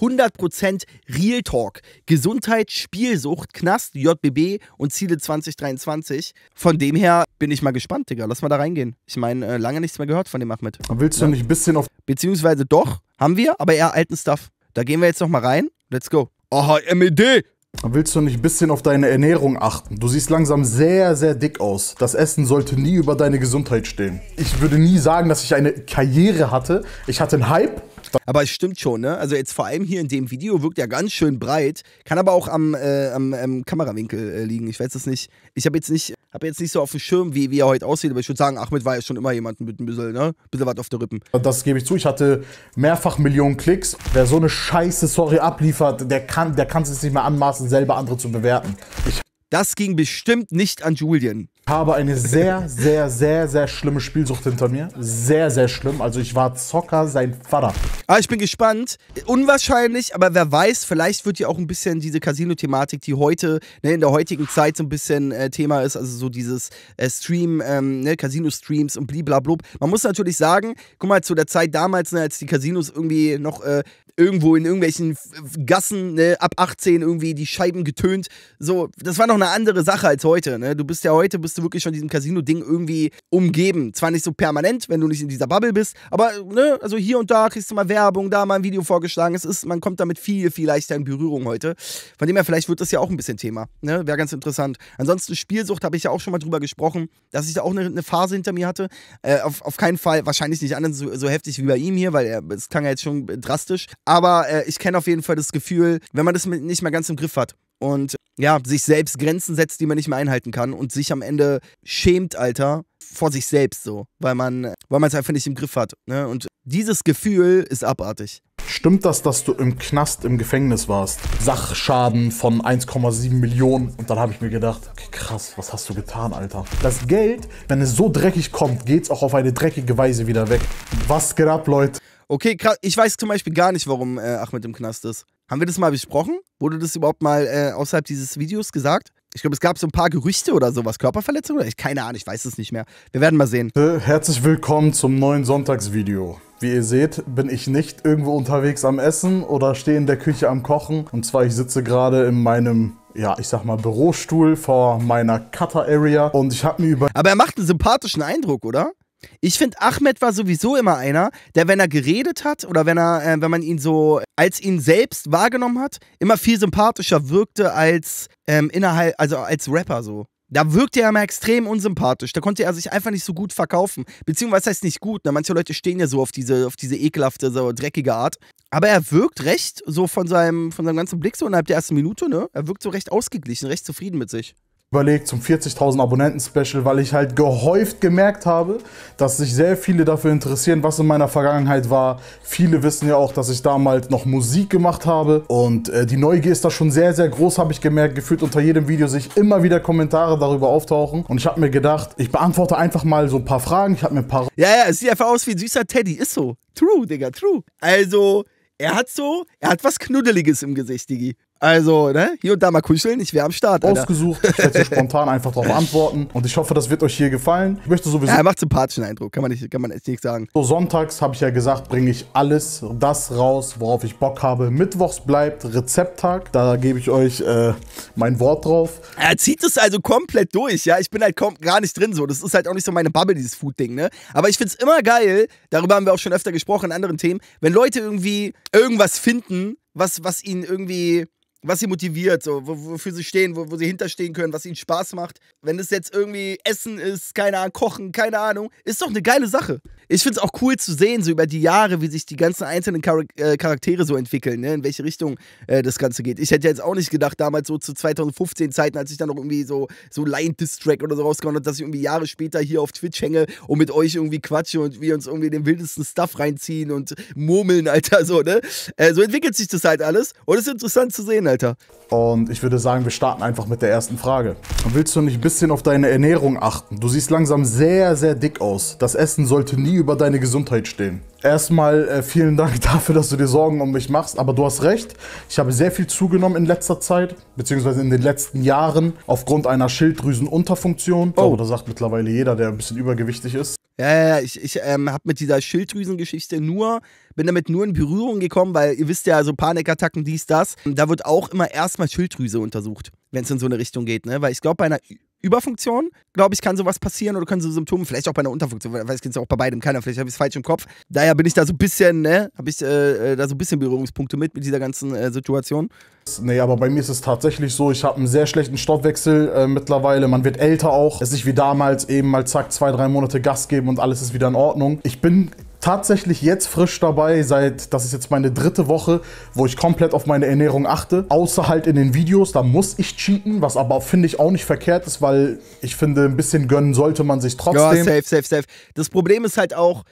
100% Real Talk. Gesundheit, Spielsucht, Knast, JBB und Ziele 2023. Von dem her bin ich mal gespannt, Digga. Lass mal da reingehen. Ich meine, äh, lange nichts mehr gehört von dem Ahmed. Willst du ja. nicht ein bisschen auf... Beziehungsweise doch, haben wir, aber eher alten Stuff. Da gehen wir jetzt nochmal rein. Let's go. Aha, MED. Willst du nicht ein bisschen auf deine Ernährung achten? Du siehst langsam sehr, sehr dick aus. Das Essen sollte nie über deine Gesundheit stehen. Ich würde nie sagen, dass ich eine Karriere hatte. Ich hatte einen Hype, aber es stimmt schon, ne? Also jetzt vor allem hier in dem Video wirkt er ganz schön breit, kann aber auch am, äh, am, am ähm, Kamerawinkel äh, liegen. Ich weiß es nicht. Ich habe jetzt nicht, habe jetzt nicht so auf dem Schirm, wie, wie er heute aussieht, aber ich würde sagen, Ahmed war ja schon immer jemand mit ein bisschen, ne? bisschen was auf der Rippen. Das gebe ich zu. Ich hatte mehrfach Millionen Klicks. Wer so eine Scheiße, sorry, abliefert, der kann, der kann es nicht mehr anmaßen, selber andere zu bewerten. Ich das ging bestimmt nicht an Julian habe eine sehr, sehr, sehr, sehr schlimme Spielsucht hinter mir. Sehr, sehr schlimm. Also ich war Zocker, sein Vater. Ah, ich bin gespannt. Unwahrscheinlich, aber wer weiß, vielleicht wird ja auch ein bisschen diese Casino-Thematik, die heute, ne, in der heutigen Zeit so ein bisschen äh, Thema ist, also so dieses äh, Stream, ähm, ne, Casino-Streams und blablabla. Man muss natürlich sagen, guck mal, zu der Zeit damals, ne, als die Casinos irgendwie noch äh, irgendwo in irgendwelchen Gassen ne, ab 18 irgendwie die Scheiben getönt. So, das war noch eine andere Sache als heute. Ne? Du bist ja heute, bist du wirklich schon diesem Casino-Ding irgendwie umgeben. Zwar nicht so permanent, wenn du nicht in dieser Bubble bist, aber ne, also hier und da kriegst du mal Werbung, da mal ein Video vorgeschlagen. Es ist, man kommt damit viel, viel leichter in Berührung heute. Von dem her, vielleicht wird das ja auch ein bisschen Thema. Ne? Wäre ganz interessant. Ansonsten Spielsucht habe ich ja auch schon mal drüber gesprochen, dass ich da auch eine, eine Phase hinter mir hatte. Äh, auf, auf keinen Fall, wahrscheinlich nicht anders so, so heftig wie bei ihm hier, weil er, es klang ja jetzt schon drastisch. Aber äh, ich kenne auf jeden Fall das Gefühl, wenn man das nicht mehr ganz im Griff hat und ja, sich selbst Grenzen setzt, die man nicht mehr einhalten kann und sich am Ende schämt, Alter, vor sich selbst so, weil man weil es einfach nicht im Griff hat. Ne? Und dieses Gefühl ist abartig. Stimmt das, dass du im Knast im Gefängnis warst? Sachschaden von 1,7 Millionen. Und dann habe ich mir gedacht, okay, krass, was hast du getan, Alter? Das Geld, wenn es so dreckig kommt, geht es auch auf eine dreckige Weise wieder weg. Was geht ab, Leute? Okay, krass. Ich weiß zum Beispiel gar nicht, warum äh, Ahmed im Knast ist. Haben wir das mal besprochen? Wurde das überhaupt mal äh, außerhalb dieses Videos gesagt? Ich glaube, es gab so ein paar Gerüchte oder sowas. Körperverletzung oder ich keine Ahnung, ich weiß es nicht mehr. Wir werden mal sehen. Äh, herzlich willkommen zum neuen Sonntagsvideo. Wie ihr seht, bin ich nicht irgendwo unterwegs am Essen oder stehe in der Küche am Kochen. Und zwar, ich sitze gerade in meinem ja, ich sag mal, Bürostuhl vor meiner Cutter-Area und ich hab mir über... Aber er macht einen sympathischen Eindruck, oder? Ich finde, Ahmed war sowieso immer einer, der, wenn er geredet hat oder wenn er, äh, wenn man ihn so als ihn selbst wahrgenommen hat, immer viel sympathischer wirkte als ähm, innerhalb, also als Rapper so. Da wirkte er immer extrem unsympathisch. Da konnte er sich einfach nicht so gut verkaufen. Beziehungsweise heißt nicht gut. Ne? Manche Leute stehen ja so auf diese, auf diese ekelhafte, so dreckige Art. Aber er wirkt recht, so von seinem, von seinem ganzen Blick, so innerhalb der ersten Minute, ne? Er wirkt so recht ausgeglichen, recht zufrieden mit sich überlegt zum 40.000 Abonnenten Special, weil ich halt gehäuft gemerkt habe, dass sich sehr viele dafür interessieren, was in meiner Vergangenheit war. Viele wissen ja auch, dass ich damals noch Musik gemacht habe und äh, die Neugier ist da schon sehr, sehr groß, habe ich gemerkt. Gefühlt unter jedem Video sich immer wieder Kommentare darüber auftauchen und ich habe mir gedacht, ich beantworte einfach mal so ein paar Fragen. Ich habe mir ein paar... Ja, ja, es sieht einfach aus wie ein süßer Teddy, ist so. True, Digga, true. Also... Er hat so, er hat was Knuddeliges im Gesicht, Digi. Also, ne, hier und da mal kuscheln, ich wäre am Start. Alter. Ausgesucht, ich werde spontan einfach darauf antworten. Und ich hoffe, das wird euch hier gefallen. Ich möchte sowieso. Ja, er macht sympathischen Eindruck, kann man, nicht, kann man echt nichts sagen. So, sonntags habe ich ja gesagt, bringe ich alles das raus, worauf ich Bock habe. Mittwochs bleibt Rezepttag, da gebe ich euch äh, mein Wort drauf. Er zieht es also komplett durch, ja. Ich bin halt kaum, gar nicht drin so. Das ist halt auch nicht so meine Bubble, dieses Food-Ding, ne. Aber ich finde es immer geil, darüber haben wir auch schon öfter gesprochen in anderen Themen, wenn Leute irgendwie irgendwas finden, was, was ihnen irgendwie was sie motiviert, so, wofür sie stehen, wo, wo sie hinterstehen können, was ihnen Spaß macht. Wenn es jetzt irgendwie Essen ist, keine Ahnung, Kochen, keine Ahnung, ist doch eine geile Sache. Ich finde es auch cool zu sehen, so über die Jahre, wie sich die ganzen einzelnen Char äh, Charaktere so entwickeln, ne? in welche Richtung äh, das Ganze geht. Ich hätte jetzt auch nicht gedacht, damals so zu 2015 Zeiten, als ich dann noch irgendwie so, so Lion-Distrack oder so rausgehauen habe, dass ich irgendwie Jahre später hier auf Twitch hänge und mit euch irgendwie quatsche und wir uns irgendwie den wildesten Stuff reinziehen und murmeln, Alter, so, ne? Äh, so entwickelt sich das halt alles und es ist interessant zu sehen, Alter. Und ich würde sagen, wir starten einfach mit der ersten Frage. Willst du nicht ein bisschen auf deine Ernährung achten? Du siehst langsam sehr, sehr dick aus. Das Essen sollte nie über deine Gesundheit stehen. Erstmal äh, vielen Dank dafür, dass du dir Sorgen um mich machst, aber du hast recht. Ich habe sehr viel zugenommen in letzter Zeit, beziehungsweise in den letzten Jahren, aufgrund einer Schilddrüsenunterfunktion. Oh. das sagt mittlerweile jeder, der ein bisschen übergewichtig ist. Ja, ja, ich, ich ähm, habe mit dieser Schilddrüsengeschichte nur bin damit nur in Berührung gekommen, weil ihr wisst ja, so Panikattacken, dies, das. Da wird auch immer erstmal Schilddrüse untersucht, wenn es in so eine Richtung geht, ne? Weil ich glaube, bei einer Überfunktion, glaube ich, kann sowas passieren oder können so Symptome, vielleicht auch bei einer Unterfunktion, weil es gibt ja auch bei beidem keiner, vielleicht habe ich es falsch im Kopf. Daher bin ich da so ein bisschen, ne, habe ich äh, äh, da so ein bisschen Berührungspunkte mit, mit dieser ganzen äh, Situation. Nee, aber bei mir ist es tatsächlich so, ich habe einen sehr schlechten Stoffwechsel äh, mittlerweile, man wird älter auch, es ist nicht wie damals eben mal zack, zwei, drei Monate Gas geben und alles ist wieder in Ordnung. Ich bin tatsächlich jetzt frisch dabei, seit, das ist jetzt meine dritte Woche, wo ich komplett auf meine Ernährung achte. Außer halt in den Videos, da muss ich cheaten, was aber finde ich auch nicht verkehrt ist, weil ich finde, ein bisschen gönnen sollte man sich trotzdem. Ja, safe, safe, safe. Das Problem ist halt auch,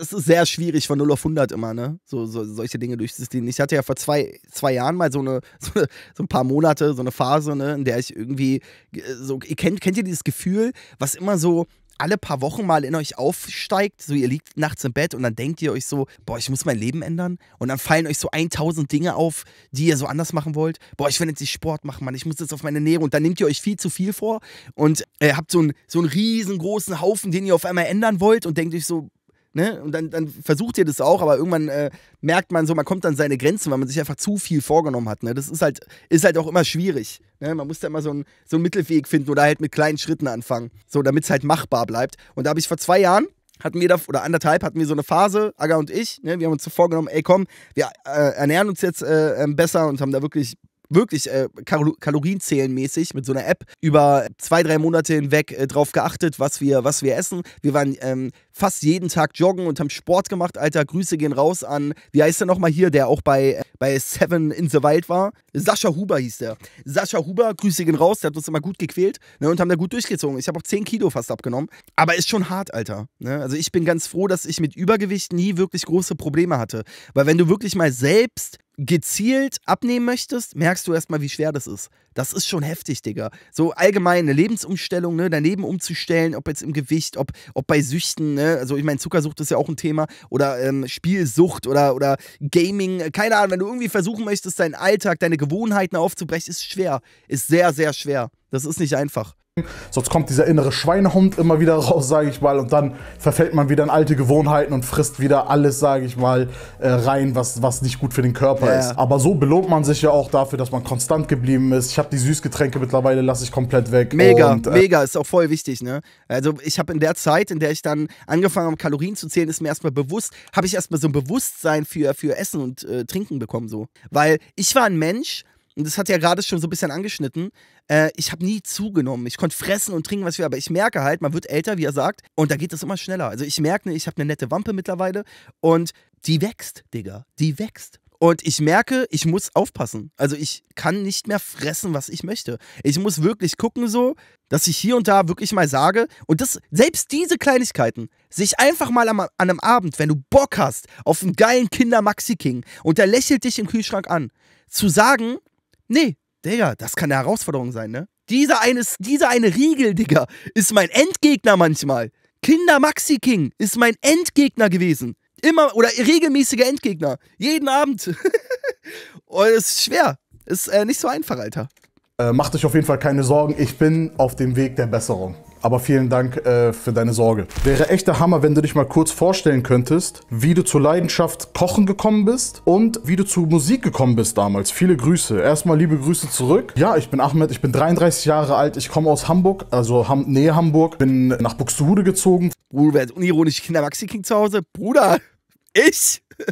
es ist sehr schwierig von 0 auf 100 immer, ne? So, so solche Dinge durchzustehen. Ich hatte ja vor zwei, zwei Jahren mal so eine, so eine, so ein paar Monate, so eine Phase, ne, in der ich irgendwie äh, so, ihr kennt, kennt ihr dieses Gefühl, was immer so, alle paar Wochen mal in euch aufsteigt, so ihr liegt nachts im Bett und dann denkt ihr euch so, boah, ich muss mein Leben ändern und dann fallen euch so 1000 Dinge auf, die ihr so anders machen wollt. Boah, ich will jetzt nicht Sport machen, Mann, ich muss jetzt auf meine Nähe. und dann nehmt ihr euch viel zu viel vor und äh, habt so einen so einen riesengroßen Haufen, den ihr auf einmal ändern wollt und denkt euch so, Ne? Und dann, dann, versucht ihr das auch, aber irgendwann äh, merkt man so, man kommt an seine Grenzen, weil man sich einfach zu viel vorgenommen hat. Ne? Das ist halt, ist halt auch immer schwierig. Ne, man muss da immer so einen, so einen Mittelweg finden oder halt mit kleinen Schritten anfangen, so damit es halt machbar bleibt. Und da habe ich vor zwei Jahren hatten wir da, oder anderthalb hatten wir so eine Phase, Aga und ich, ne, wir haben uns so vorgenommen, ey komm, wir äh, ernähren uns jetzt äh, ähm, besser und haben da wirklich wirklich äh, Kal kalorienzählenmäßig mit so einer App über zwei, drei Monate hinweg äh, drauf geachtet, was wir, was wir essen. Wir waren ähm, fast jeden Tag joggen und haben Sport gemacht, Alter. Grüße gehen raus an, wie heißt der nochmal hier, der auch bei, äh, bei Seven in the Wild war? Sascha Huber hieß der. Sascha Huber, Grüße gehen raus, der hat uns immer gut gequält ne, und haben da gut durchgezogen. Ich habe auch 10 Kilo fast abgenommen. Aber ist schon hart, Alter. Ne? Also ich bin ganz froh, dass ich mit Übergewicht nie wirklich große Probleme hatte. Weil wenn du wirklich mal selbst gezielt abnehmen möchtest, merkst du erstmal, wie schwer das ist. Das ist schon heftig, Digga. So allgemein eine Lebensumstellung, ne, dein Leben umzustellen, ob jetzt im Gewicht, ob, ob bei Süchten, ne, also ich meine, Zuckersucht ist ja auch ein Thema oder ähm, Spielsucht oder, oder Gaming, keine Ahnung, wenn du irgendwie versuchen möchtest, deinen Alltag, deine Gewohnheiten aufzubrechen, ist schwer. Ist sehr, sehr schwer. Das ist nicht einfach. Sonst kommt dieser innere Schweinehund immer wieder raus, sage ich mal, und dann verfällt man wieder in alte Gewohnheiten und frisst wieder alles, sage ich mal, äh, rein, was, was nicht gut für den Körper yeah. ist. Aber so belohnt man sich ja auch dafür, dass man konstant geblieben ist. Ich habe die Süßgetränke mittlerweile, lasse ich komplett weg. Mega, und, äh, mega, ist auch voll wichtig, ne? Also ich habe in der Zeit, in der ich dann angefangen habe, Kalorien zu zählen, ist mir erstmal bewusst, habe ich erstmal so ein Bewusstsein für, für Essen und äh, Trinken bekommen so. Weil ich war ein Mensch, und das hat ja gerade schon so ein bisschen angeschnitten, äh, ich habe nie zugenommen. Ich konnte fressen und trinken, was ich will, aber ich merke halt, man wird älter, wie er sagt, und da geht das immer schneller. Also ich merke, ne, ich habe eine nette Wampe mittlerweile und die wächst, Digga, die wächst. Und ich merke, ich muss aufpassen. Also ich kann nicht mehr fressen, was ich möchte. Ich muss wirklich gucken so, dass ich hier und da wirklich mal sage und das selbst diese Kleinigkeiten, sich einfach mal am, an einem Abend, wenn du Bock hast auf einen geilen Kinder Maxi King und der lächelt dich im Kühlschrank an, zu sagen, Nee, Digga, das kann eine Herausforderung sein, ne? Dieser eine, dieser eine Riegel, Digga, ist mein Endgegner manchmal. Kinder Maxi King ist mein Endgegner gewesen. Immer oder regelmäßiger Endgegner. Jeden Abend. Und oh, es ist schwer. Ist äh, nicht so einfach, Alter. Äh, macht euch auf jeden Fall keine Sorgen. Ich bin auf dem Weg der Besserung. Aber vielen Dank äh, für deine Sorge. Wäre echt der Hammer, wenn du dich mal kurz vorstellen könntest, wie du zur Leidenschaft Kochen gekommen bist und wie du zu Musik gekommen bist damals. Viele Grüße. Erstmal liebe Grüße zurück. Ja, ich bin Ahmed, ich bin 33 Jahre alt, ich komme aus Hamburg, also Ham Nähe Hamburg, bin nach Buxtehude gezogen. Ruhe, unironisch Kinderwachsi King zu Hause. Bruder, ich?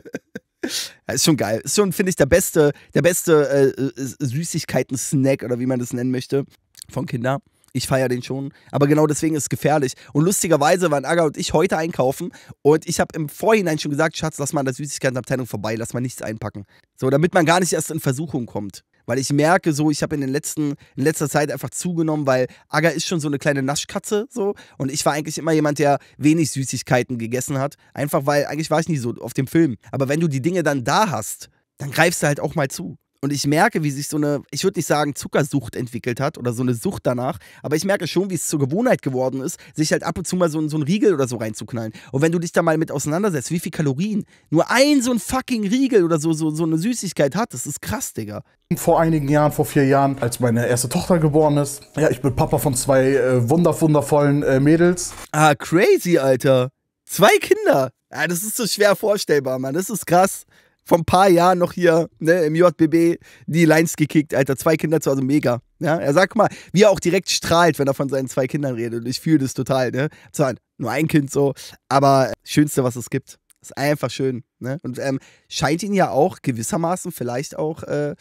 Ja, ist schon geil. Ist schon, finde ich, der beste, der beste äh, äh Süßigkeiten-Snack oder wie man das nennen möchte von Kindern ich feiere den schon. Aber genau deswegen ist es gefährlich. Und lustigerweise waren Aga und ich heute einkaufen und ich habe im Vorhinein schon gesagt, Schatz, lass mal an der Süßigkeitenabteilung vorbei, lass mal nichts einpacken. So, damit man gar nicht erst in Versuchung kommt. Weil ich merke so, ich habe in den letzten, in letzter Zeit einfach zugenommen, weil Aga ist schon so eine kleine Naschkatze so. Und ich war eigentlich immer jemand, der wenig Süßigkeiten gegessen hat. Einfach weil, eigentlich war ich nie so auf dem Film. Aber wenn du die Dinge dann da hast, dann greifst du halt auch mal zu. Und ich merke, wie sich so eine, ich würde nicht sagen Zuckersucht entwickelt hat oder so eine Sucht danach, aber ich merke schon, wie es zur Gewohnheit geworden ist, sich halt ab und zu mal so, so einen Riegel oder so reinzuknallen. Und wenn du dich da mal mit auseinandersetzt, wie viel Kalorien nur ein so ein fucking Riegel oder so, so, so eine Süßigkeit hat, das ist krass, Digga. Vor einigen Jahren, vor vier Jahren, als meine erste Tochter geboren ist. Ja, ich bin Papa von zwei äh, wunderwundervollen äh, Mädels. Ah, crazy, Alter. Zwei Kinder. Ja, ah, das ist so schwer vorstellbar, Mann. Das ist krass vor ein paar Jahren noch hier ne, im JBB die Lines gekickt, Alter. Zwei Kinder zu, also mega. Ja, er sagt mal, wie er auch direkt strahlt, wenn er von seinen zwei Kindern redet. Und ich fühle das total, ne? Zwar nur ein Kind so, aber das Schönste, was es gibt. Ist einfach schön, ne? Und ähm, scheint ihn ja auch gewissermaßen vielleicht auch, äh,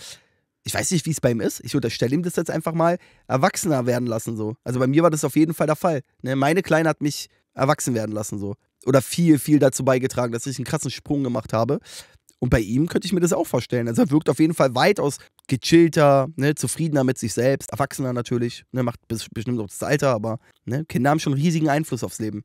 ich weiß nicht, wie es bei ihm ist. Ich unterstelle ihm das jetzt einfach mal, erwachsener werden lassen so. Also bei mir war das auf jeden Fall der Fall. Ne? Meine Kleine hat mich erwachsen werden lassen so. Oder viel, viel dazu beigetragen, dass ich einen krassen Sprung gemacht habe. Und bei ihm könnte ich mir das auch vorstellen. Also er wirkt auf jeden Fall weitaus gechillter, ne, zufriedener mit sich selbst, erwachsener natürlich, ne, macht bestimmt auch das Alter, aber ne, Kinder haben schon riesigen Einfluss aufs Leben.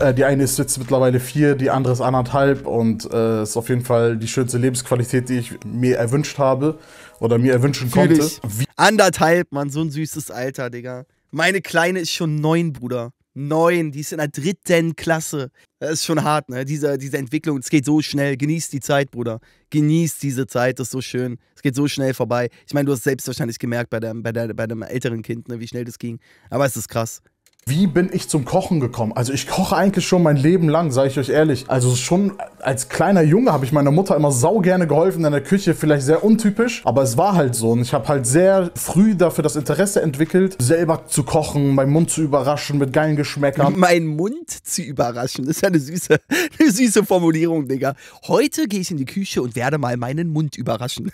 Äh, die eine ist jetzt mittlerweile vier, die andere ist anderthalb und äh, ist auf jeden Fall die schönste Lebensqualität, die ich mir erwünscht habe oder mir erwünschen Natürlich. konnte. Wie anderthalb, Mann, so ein süßes Alter, Digga. Meine Kleine ist schon neun, Bruder neun, die ist in der dritten Klasse. Das ist schon hart, ne? Diese, diese Entwicklung, es geht so schnell. Genieß die Zeit, Bruder. Genieß diese Zeit, das ist so schön. Es geht so schnell vorbei. Ich meine, du hast selbst wahrscheinlich gemerkt bei deinem, bei deinem, älteren Kind, ne, wie schnell das ging. Aber es ist krass. Wie bin ich zum Kochen gekommen? Also ich koche eigentlich schon mein Leben lang, sage ich euch ehrlich. Also schon als kleiner Junge habe ich meiner Mutter immer sau gerne geholfen in der Küche, vielleicht sehr untypisch, aber es war halt so und ich habe halt sehr früh dafür das Interesse entwickelt, selber zu kochen, meinen Mund zu überraschen mit geilen Geschmäckern. Meinen Mund zu überraschen, das ist ja eine süße, eine süße Formulierung, Digga. Heute gehe ich in die Küche und werde mal meinen Mund überraschen.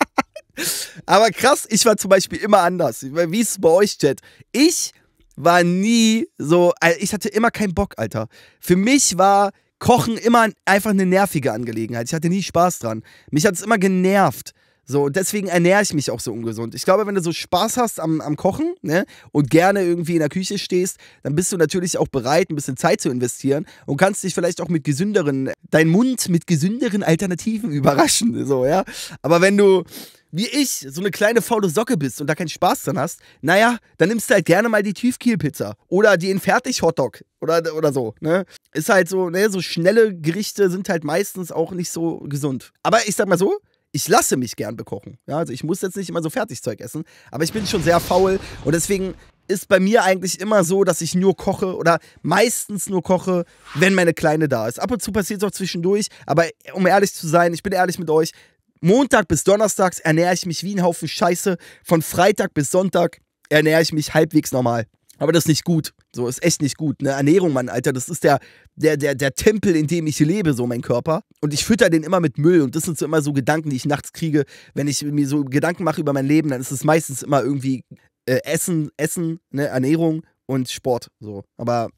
aber krass, ich war zum Beispiel immer anders. Wie ist es bei euch, Chat? Ich war nie so, also ich hatte immer keinen Bock, Alter. Für mich war Kochen immer einfach eine nervige Angelegenheit. Ich hatte nie Spaß dran. Mich hat es immer genervt. So, und deswegen ernähre ich mich auch so ungesund. Ich glaube, wenn du so Spaß hast am, am Kochen ne, und gerne irgendwie in der Küche stehst, dann bist du natürlich auch bereit, ein bisschen Zeit zu investieren und kannst dich vielleicht auch mit gesünderen, deinen Mund mit gesünderen Alternativen überraschen. So, ja. Aber wenn du wie ich so eine kleine faule Socke bist und da keinen Spaß dran hast, naja, dann nimmst du halt gerne mal die Tiefkühlpizza oder die in Fertig-Hotdog oder, oder so. Ne? Ist halt so, ne, so schnelle Gerichte sind halt meistens auch nicht so gesund. Aber ich sag mal so, ich lasse mich gern bekochen. Ja, also ich muss jetzt nicht immer so Fertigzeug essen, aber ich bin schon sehr faul und deswegen ist bei mir eigentlich immer so, dass ich nur koche oder meistens nur koche, wenn meine Kleine da ist. Ab und zu passiert es auch zwischendurch, aber um ehrlich zu sein, ich bin ehrlich mit euch, Montag bis Donnerstags ernähre ich mich wie ein Haufen Scheiße. Von Freitag bis Sonntag ernähre ich mich halbwegs normal. Aber das ist nicht gut. So ist echt nicht gut. Eine Ernährung, Mann, Alter, das ist der, der, der, der Tempel, in dem ich lebe, so mein Körper. Und ich fütter den immer mit Müll. Und das sind so immer so Gedanken, die ich nachts kriege. Wenn ich mir so Gedanken mache über mein Leben, dann ist es meistens immer irgendwie äh, Essen, Essen, ne, Ernährung und Sport. So. Aber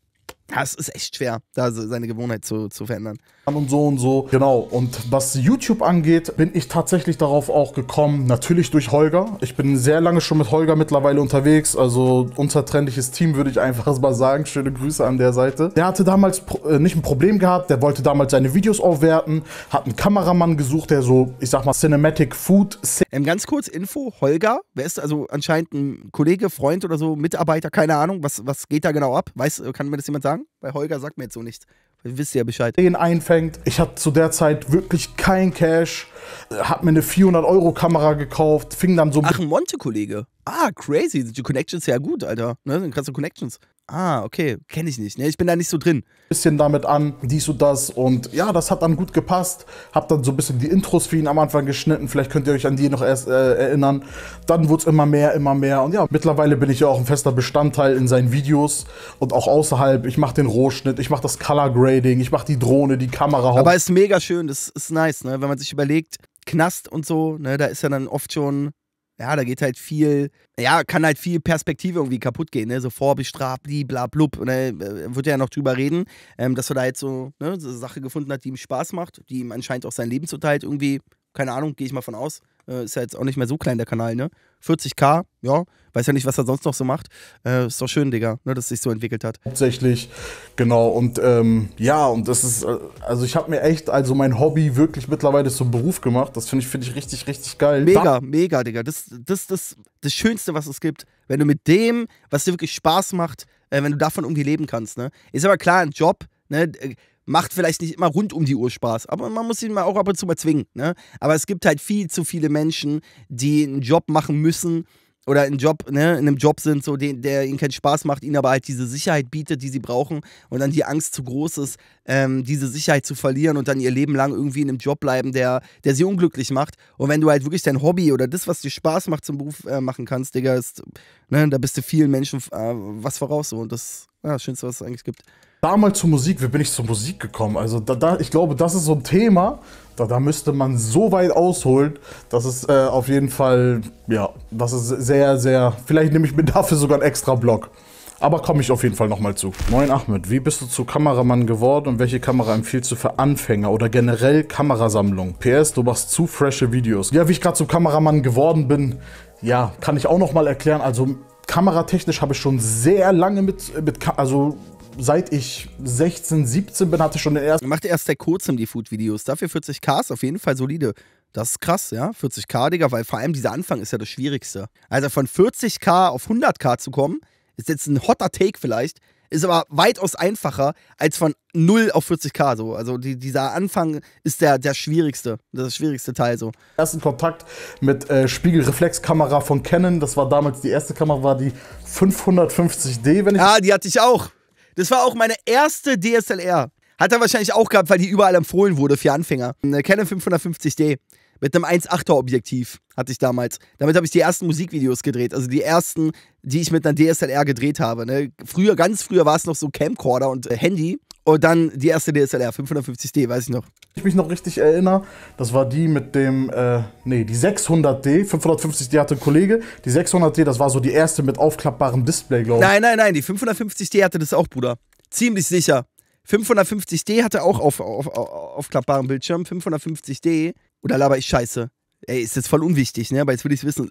das ist echt schwer, da seine Gewohnheit zu, zu verändern und so und so. Genau, und was YouTube angeht, bin ich tatsächlich darauf auch gekommen, natürlich durch Holger. Ich bin sehr lange schon mit Holger mittlerweile unterwegs, also unzertrennliches Team würde ich einfach mal sagen. Schöne Grüße an der Seite. Der hatte damals äh, nicht ein Problem gehabt, der wollte damals seine Videos aufwerten, hat einen Kameramann gesucht, der so, ich sag mal, Cinematic Food. Ähm, ganz kurz Info, Holger, wer ist also anscheinend ein Kollege, Freund oder so, Mitarbeiter, keine Ahnung, was, was geht da genau ab? Weiß, kann mir das jemand sagen? Bei Holger sagt mir jetzt so nichts wisst ihr ja Bescheid. Den einfängt. Ich hatte zu der Zeit wirklich kein Cash, äh, hab mir eine 400-Euro-Kamera gekauft, fing dann so... Ach, ein Monte-Kollege? ah, crazy, die Connections ja gut, Alter. Ne? Dann kannst Connections. Ah, okay, kenne ich nicht. Ne? Ich bin da nicht so drin. Bisschen damit an, dies und das. Und ja, das hat dann gut gepasst. Hab dann so ein bisschen die Intros für ihn am Anfang geschnitten. Vielleicht könnt ihr euch an die noch erst, äh, erinnern. Dann wurde es immer mehr, immer mehr. Und ja, mittlerweile bin ich ja auch ein fester Bestandteil in seinen Videos und auch außerhalb. Ich mache den Rohschnitt, ich mache das Color Grading, ich mache die Drohne, die Kamera. Aber ist mega schön, das ist nice, ne? wenn man sich überlegt, Knast und so, ne? da ist ja dann oft schon ja, da geht halt viel, ja, kann halt viel Perspektive irgendwie kaputt gehen, ne? So vorbestraft, blibla, blub. Ne? Äh, wird er ja noch drüber reden, ähm, dass er da jetzt so, ne, so eine Sache gefunden hat, die ihm Spaß macht, die ihm anscheinend auch sein Lebensunterhalt irgendwie, keine Ahnung, gehe ich mal von aus, äh, ist ja jetzt auch nicht mehr so klein, der Kanal, ne? 40k, ja. Weiß ja nicht, was er sonst noch so macht. Äh, ist doch schön, Digga, ne, dass sich so entwickelt hat. Hauptsächlich, genau. Und ähm, ja, und das ist, äh, also ich habe mir echt, also mein Hobby wirklich mittlerweile zum Beruf gemacht. Das finde ich, finde ich richtig, richtig geil. Mega, da mega, Digga. Das, das, das, das Schönste, was es gibt. Wenn du mit dem, was dir wirklich Spaß macht, äh, wenn du davon irgendwie leben kannst, ne? Ist aber klar, ein Job, ne? Äh, macht vielleicht nicht immer rund um die Uhr Spaß, aber man muss ihn mal auch ab und zu mal zwingen. Ne? Aber es gibt halt viel zu viele Menschen, die einen Job machen müssen oder einen Job, ne, in einem Job sind, so, den, der ihnen keinen Spaß macht, ihnen aber halt diese Sicherheit bietet, die sie brauchen und dann die Angst zu groß ist, ähm, diese Sicherheit zu verlieren und dann ihr Leben lang irgendwie in einem Job bleiben, der, der sie unglücklich macht. Und wenn du halt wirklich dein Hobby oder das, was dir Spaß macht, zum Beruf äh, machen kannst, Digga, ist, ne, da bist du vielen Menschen äh, was voraus so und das ja, ah, das Schönste, was es eigentlich gibt. Damals zur Musik, wie bin ich zur Musik gekommen? Also da, da, ich glaube, das ist so ein Thema, da, da müsste man so weit ausholen, dass es äh, auf jeden Fall, ja, das ist sehr, sehr, vielleicht nehme ich mir dafür sogar einen extra Blog. Aber komme ich auf jeden Fall nochmal zu. Moin Ahmed, wie bist du zu Kameramann geworden und welche Kamera empfiehlst du für Anfänger oder generell Kamerasammlung? PS, du machst zu frische Videos. Ja, wie ich gerade zu Kameramann geworden bin, ja, kann ich auch nochmal erklären. Also kameratechnisch habe ich schon sehr lange mit, mit also seit ich 16, 17 bin, hatte ich schon den ersten. Macht erst seit kurzem die Food-Videos. Dafür 40k ist auf jeden Fall solide. Das ist krass, ja. 40k, Digga, weil vor allem dieser Anfang ist ja das Schwierigste. Also von 40k auf 100k zu kommen, ist jetzt ein hotter Take vielleicht, ist aber weitaus einfacher als von 0 auf 40k so. Also die, dieser Anfang ist der, der schwierigste, das schwierigste Teil so. Ersten Kontakt mit äh, Spiegelreflexkamera von Canon, das war damals die erste Kamera, war die 550D, wenn ich. Ah, die hatte ich auch. Das war auch meine erste DSLR. Hat er wahrscheinlich auch gehabt, weil die überall empfohlen wurde für Anfänger. Eine Canon 550D mit einem 1,8er Objektiv hatte ich damals. Damit habe ich die ersten Musikvideos gedreht, also die ersten, die ich mit einer DSLR gedreht habe. Ne? Früher, ganz früher war es noch so Camcorder und äh, Handy und dann die erste DSLR 550D, weiß ich noch. Ich mich noch richtig erinnere, das war die mit dem, äh, nee, die 600D, 550D hatte ein Kollege, die 600D, das war so die erste mit aufklappbarem Display, glaube ich. Nein, nein, nein, die 550D hatte das auch, Bruder. Ziemlich sicher. 550D hatte auch auf, auf, auf, aufklappbaren Bildschirm. 550D oder laber ich Scheiße? Ey, ist jetzt voll unwichtig, ne? Aber jetzt will ich es wissen.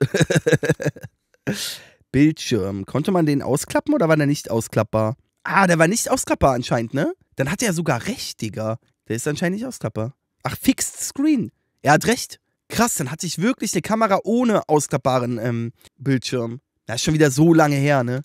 Bildschirm. Konnte man den ausklappen oder war der nicht ausklappbar? Ah, der war nicht ausklappbar anscheinend, ne? Dann hat er sogar recht, Digga. Der ist anscheinend nicht ausklappbar. Ach, Fixed Screen. Er hat recht. Krass, dann hatte ich wirklich eine Kamera ohne ausklappbaren ähm, Bildschirm. Das ist schon wieder so lange her, ne?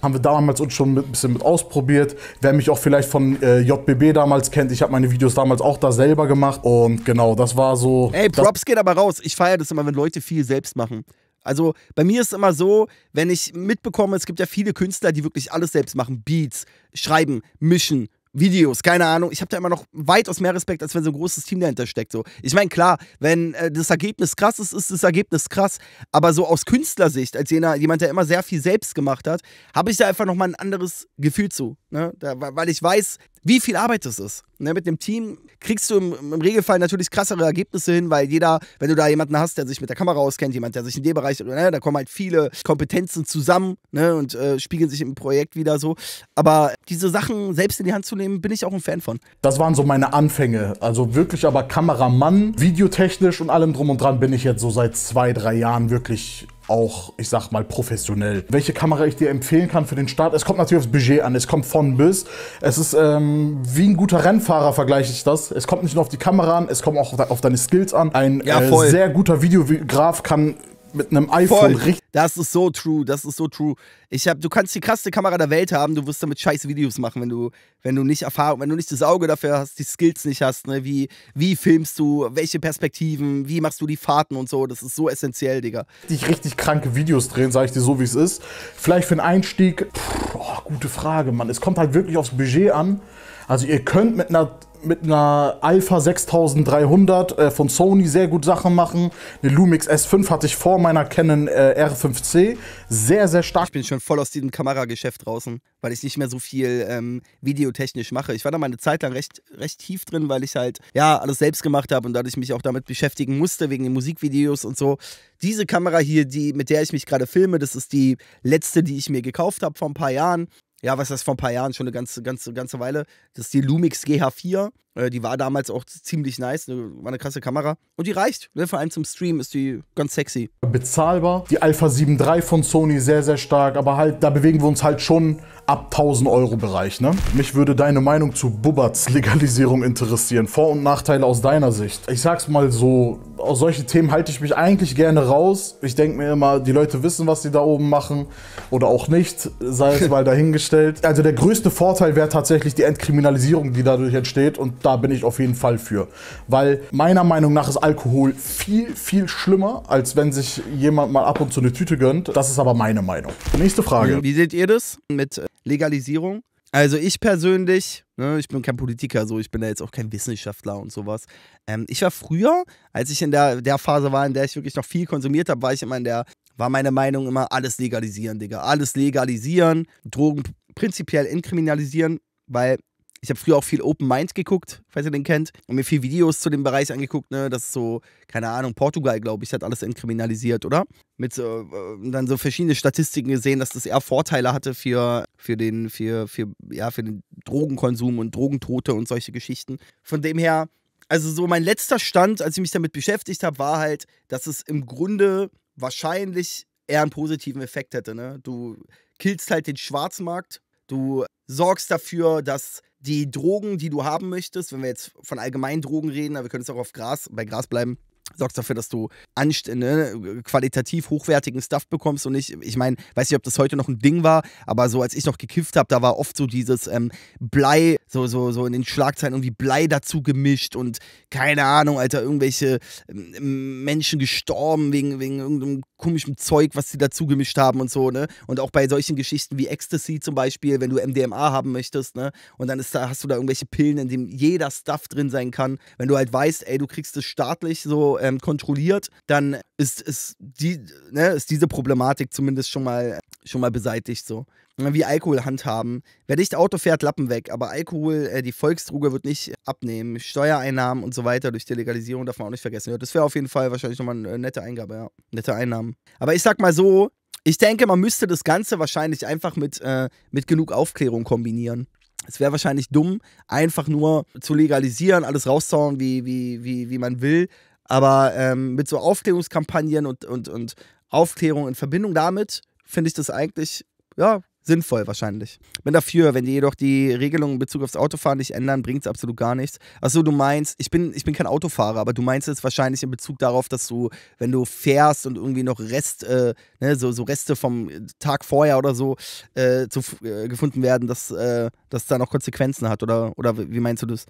Haben wir damals uns schon ein bisschen mit ausprobiert. Wer mich auch vielleicht von äh, JBB damals kennt, ich habe meine Videos damals auch da selber gemacht. Und genau, das war so. Ey, Props geht aber raus. Ich feiere das immer, wenn Leute viel selbst machen. Also bei mir ist es immer so, wenn ich mitbekomme, es gibt ja viele Künstler, die wirklich alles selbst machen. Beats, schreiben, mischen, Videos, keine Ahnung. Ich habe da immer noch weitaus mehr Respekt, als wenn so ein großes Team dahinter steckt. So. Ich meine, klar, wenn äh, das Ergebnis krass ist, ist das Ergebnis krass. Aber so aus Künstlersicht, als jener, jemand, der immer sehr viel selbst gemacht hat, habe ich da einfach nochmal ein anderes Gefühl zu. Ne? Da, weil ich weiß, wie viel Arbeit das ist. Ne, mit dem Team kriegst du im, im, Regelfall natürlich krassere Ergebnisse hin, weil jeder, wenn du da jemanden hast, der sich mit der Kamera auskennt, jemand, der sich in dem Bereich, ne, da kommen halt viele Kompetenzen zusammen ne, und äh, spiegeln sich im Projekt wieder so. Aber diese Sachen selbst in die Hand zu nehmen, bin ich auch ein Fan von. Das waren so meine Anfänge. Also wirklich aber Kameramann, videotechnisch und allem drum und dran bin ich jetzt so seit zwei, drei Jahren wirklich auch, ich sag mal, professionell. Welche Kamera ich dir empfehlen kann für den Start, es kommt natürlich aufs Budget an, es kommt von bis. Es ist ähm, wie ein guter Rennfahrer, vergleiche ich das. Es kommt nicht nur auf die Kamera an, es kommt auch auf deine Skills an. Ein ja, äh, sehr guter Videograf kann mit einem iPhone richtig. Das ist so true, das ist so true. Ich hab, du kannst die krasseste Kamera der Welt haben, du wirst damit scheiß Videos machen, wenn du, wenn du nicht Erfahrung, wenn du nicht das Auge dafür hast, die Skills nicht hast, ne? Wie, wie filmst du, welche Perspektiven, wie machst du die Fahrten und so, das ist so essentiell, Digga. Richtig, richtig kranke Videos drehen, sag ich dir so, wie es ist. Vielleicht für einen Einstieg, pff, oh, gute Frage, Mann. Es kommt halt wirklich aufs Budget an. Also ihr könnt mit einer mit einer Alpha 6300 äh, von Sony sehr gut Sachen machen. Eine Lumix S5 hatte ich vor meiner Canon äh, R5C. Sehr, sehr stark. Ich bin schon voll aus diesem Kamerageschäft draußen, weil ich nicht mehr so viel ähm, videotechnisch mache. Ich war da meine Zeit lang recht, recht tief drin, weil ich halt ja alles selbst gemacht habe und dadurch mich auch damit beschäftigen musste, wegen den Musikvideos und so. Diese Kamera hier, die, mit der ich mich gerade filme, das ist die letzte, die ich mir gekauft habe vor ein paar Jahren ja, was das vor ein paar Jahren schon eine ganze, ganze, ganze Weile. Das ist die Lumix GH4. Äh, die war damals auch ziemlich nice, ne, war eine krasse Kamera. Und die reicht. Ne? Vor allem zum Stream ist die ganz sexy. Bezahlbar. Die Alpha 7 III von Sony sehr, sehr stark, aber halt, da bewegen wir uns halt schon ab 1000 Euro Bereich. Ne? Mich würde deine Meinung zu Bubberts Legalisierung interessieren. Vor- und Nachteile aus deiner Sicht. Ich sag's mal so, aus solchen Themen halte ich mich eigentlich gerne raus. Ich denke mir immer, die Leute wissen, was sie da oben machen oder auch nicht, sei es mal dahingestellt. Also der größte Vorteil wäre tatsächlich die Entkriminalisierung, die dadurch entsteht und da bin ich auf jeden Fall für. Weil meiner Meinung nach ist Alkohol viel, viel schlimmer, als wenn sich jemand mal ab und zu eine Tüte gönnt. Das ist aber meine Meinung. Nächste Frage. Wie seht ihr das mit äh, Legalisierung. Also ich persönlich, ne, ich bin kein Politiker, so ich bin da jetzt auch kein Wissenschaftler und sowas. Ähm, ich war früher, als ich in der, der Phase war, in der ich wirklich noch viel konsumiert habe, war ich immer in der, war meine Meinung immer, alles legalisieren, Digga. Alles legalisieren, Drogen prinzipiell entkriminalisieren, weil ich habe früher auch viel Open Mind geguckt, falls ihr den kennt. Und mir viel Videos zu dem Bereich angeguckt, ne? Das ist so, keine Ahnung, Portugal, glaube ich, hat alles entkriminalisiert, oder? Mit äh, äh, dann so verschiedene Statistiken gesehen, dass das eher Vorteile hatte für, für, den, für, für, ja, für den Drogenkonsum und Drogentote und solche Geschichten. Von dem her, also so mein letzter Stand, als ich mich damit beschäftigt habe, war halt, dass es im Grunde wahrscheinlich eher einen positiven Effekt hätte. Ne? Du killst halt den Schwarzmarkt, du sorgst dafür, dass die Drogen, die du haben möchtest, wenn wir jetzt von allgemeinen Drogen reden, aber wir können es auch auf Gras, bei Gras bleiben, sorgst dafür, dass du anst ne, qualitativ hochwertigen Stuff bekommst und nicht, ich meine, weiß nicht, ob das heute noch ein Ding war, aber so als ich noch gekifft habe, da war oft so dieses ähm, Blei, so, so, so in den Schlagzeilen irgendwie Blei dazu gemischt und keine Ahnung, Alter, irgendwelche ähm, Menschen gestorben wegen, wegen irgendeinem komischem Zeug, was sie dazu gemischt haben und so, ne? Und auch bei solchen Geschichten wie Ecstasy zum Beispiel, wenn du MDMA haben möchtest, ne? Und dann ist da, hast du da irgendwelche Pillen, in denen jeder Stuff drin sein kann. Wenn du halt weißt, ey, du kriegst es staatlich so ähm, kontrolliert, dann ist, ist, die, ne, ist diese Problematik zumindest schon mal schon mal beseitigt, so. Wie Alkohol handhaben. Wer dicht Auto fährt, Lappen weg. Aber Alkohol, äh, die Volksdroge wird nicht abnehmen. Steuereinnahmen und so weiter durch die Legalisierung darf man auch nicht vergessen. Ja, das wäre auf jeden Fall wahrscheinlich nochmal eine äh, nette Eingabe, ja. Nette Einnahmen. Aber ich sag mal so, ich denke, man müsste das Ganze wahrscheinlich einfach mit, äh, mit genug Aufklärung kombinieren. Es wäre wahrscheinlich dumm, einfach nur zu legalisieren, alles rauszuhauen, wie, wie, wie, wie man will. Aber ähm, mit so Aufklärungskampagnen und, und, und Aufklärung in Verbindung damit finde ich das eigentlich, ja, sinnvoll wahrscheinlich. Bin dafür, wenn die jedoch die Regelungen in Bezug aufs Autofahren nicht ändern, bringt es absolut gar nichts. Achso, du meinst, ich bin, ich bin kein Autofahrer, aber du meinst es wahrscheinlich in Bezug darauf, dass du, wenn du fährst und irgendwie noch Rest, äh, ne, so, so Reste vom Tag vorher oder so äh, zu, äh, gefunden werden, dass äh, das da noch Konsequenzen hat, oder, oder wie meinst du das?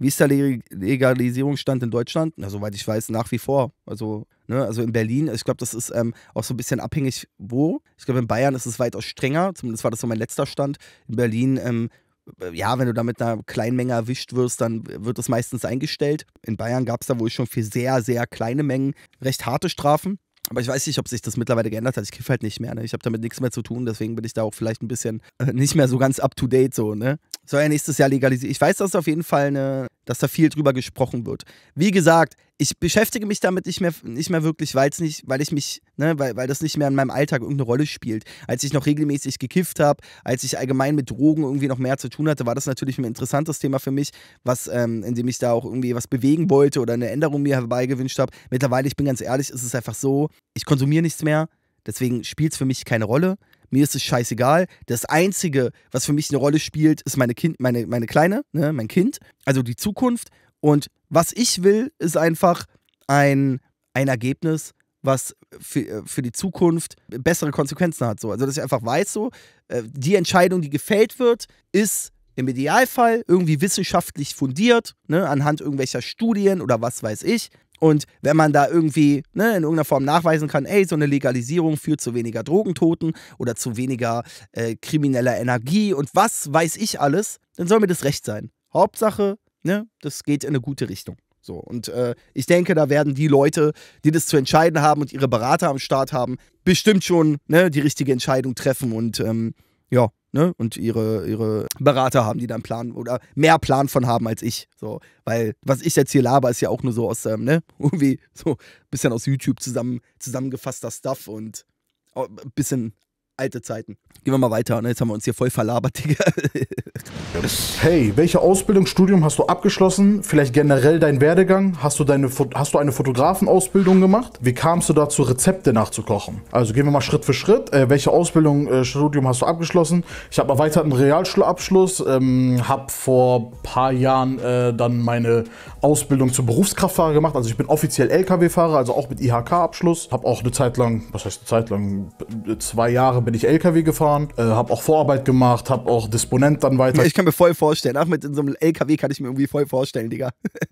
Wie ist der Legalisierungsstand in Deutschland? Na, soweit ich weiß, nach wie vor. Also, ne, also in Berlin, ich glaube, das ist ähm, auch so ein bisschen abhängig, wo. Ich glaube, in Bayern ist es weitaus strenger. Zumindest war das so mein letzter Stand. In Berlin ähm, ja, wenn du da mit einer kleinen Menge erwischt wirst, dann wird das meistens eingestellt. In Bayern gab es da wohl schon für sehr, sehr kleine Mengen recht harte Strafen. Aber ich weiß nicht, ob sich das mittlerweile geändert hat. Ich kiff halt nicht mehr. Ne? Ich habe damit nichts mehr zu tun, deswegen bin ich da auch vielleicht ein bisschen äh, nicht mehr so ganz up to date so. Ne? soll ja nächstes Jahr legalisiert. Ich weiß, dass auf jeden Fall eine, dass da viel drüber gesprochen wird. Wie gesagt, ich beschäftige mich damit nicht mehr, nicht mehr wirklich, weil es nicht, weil ich mich, ne, weil, weil das nicht mehr in meinem Alltag irgendeine Rolle spielt. Als ich noch regelmäßig gekifft habe, als ich allgemein mit Drogen irgendwie noch mehr zu tun hatte, war das natürlich ein interessantes Thema für mich, was, ähm, in dem ich da auch irgendwie was bewegen wollte oder eine Änderung mir herbeigewünscht habe. Mittlerweile, ich bin ganz ehrlich, ist es einfach so, ich konsumiere nichts mehr, deswegen spielt es für mich keine Rolle mir ist es scheißegal. Das Einzige, was für mich eine Rolle spielt, ist meine Kind, meine, meine Kleine, ne, mein Kind, also die Zukunft. Und was ich will, ist einfach ein, ein Ergebnis, was für, äh, für die Zukunft bessere Konsequenzen hat. So. Also, dass ich einfach weiß, so, äh, die Entscheidung, die gefällt wird, ist im Idealfall irgendwie wissenschaftlich fundiert, ne, anhand irgendwelcher Studien oder was weiß ich. Und wenn man da irgendwie ne, in irgendeiner Form nachweisen kann, ey, so eine Legalisierung führt zu weniger Drogentoten oder zu weniger äh, krimineller Energie und was weiß ich alles, dann soll mir das recht sein. Hauptsache, ne, das geht in eine gute Richtung. So, und äh, ich denke, da werden die Leute, die das zu entscheiden haben und ihre Berater am Start haben, bestimmt schon ne, die richtige Entscheidung treffen und ähm, ja, ne? Und ihre, ihre Berater haben, die dann Plan oder mehr Plan von haben als ich. So, weil was ich jetzt hier laber, ist ja auch nur so aus, ähm, ne, irgendwie so ein bisschen aus YouTube zusammen, zusammengefasster Stuff und ein oh, bisschen alte Zeiten. Gehen wir mal weiter. Ne? Jetzt haben wir uns hier voll verlabert, Digga. hey, welche Ausbildung, Studium hast du abgeschlossen? Vielleicht generell dein Werdegang? Hast du, deine, hast du eine Fotografenausbildung gemacht? Wie kamst du dazu, Rezepte nachzukochen? Also gehen wir mal Schritt für Schritt. Äh, welche Ausbildung, äh, Studium hast du abgeschlossen? Ich habe erweiterten Realschulabschluss, ähm, habe vor ein paar Jahren äh, dann meine Ausbildung zum Berufskraftfahrer gemacht. Also ich bin offiziell LKW-Fahrer, also auch mit IHK-Abschluss. Habe auch eine Zeit lang, was heißt eine Zeit lang, zwei Jahre bin ich LKW gefahren, äh, habe auch Vorarbeit gemacht, habe auch Disponent dann weiter. Ich kann mir voll vorstellen, auch mit so einem LKW kann ich mir irgendwie voll vorstellen, Digga.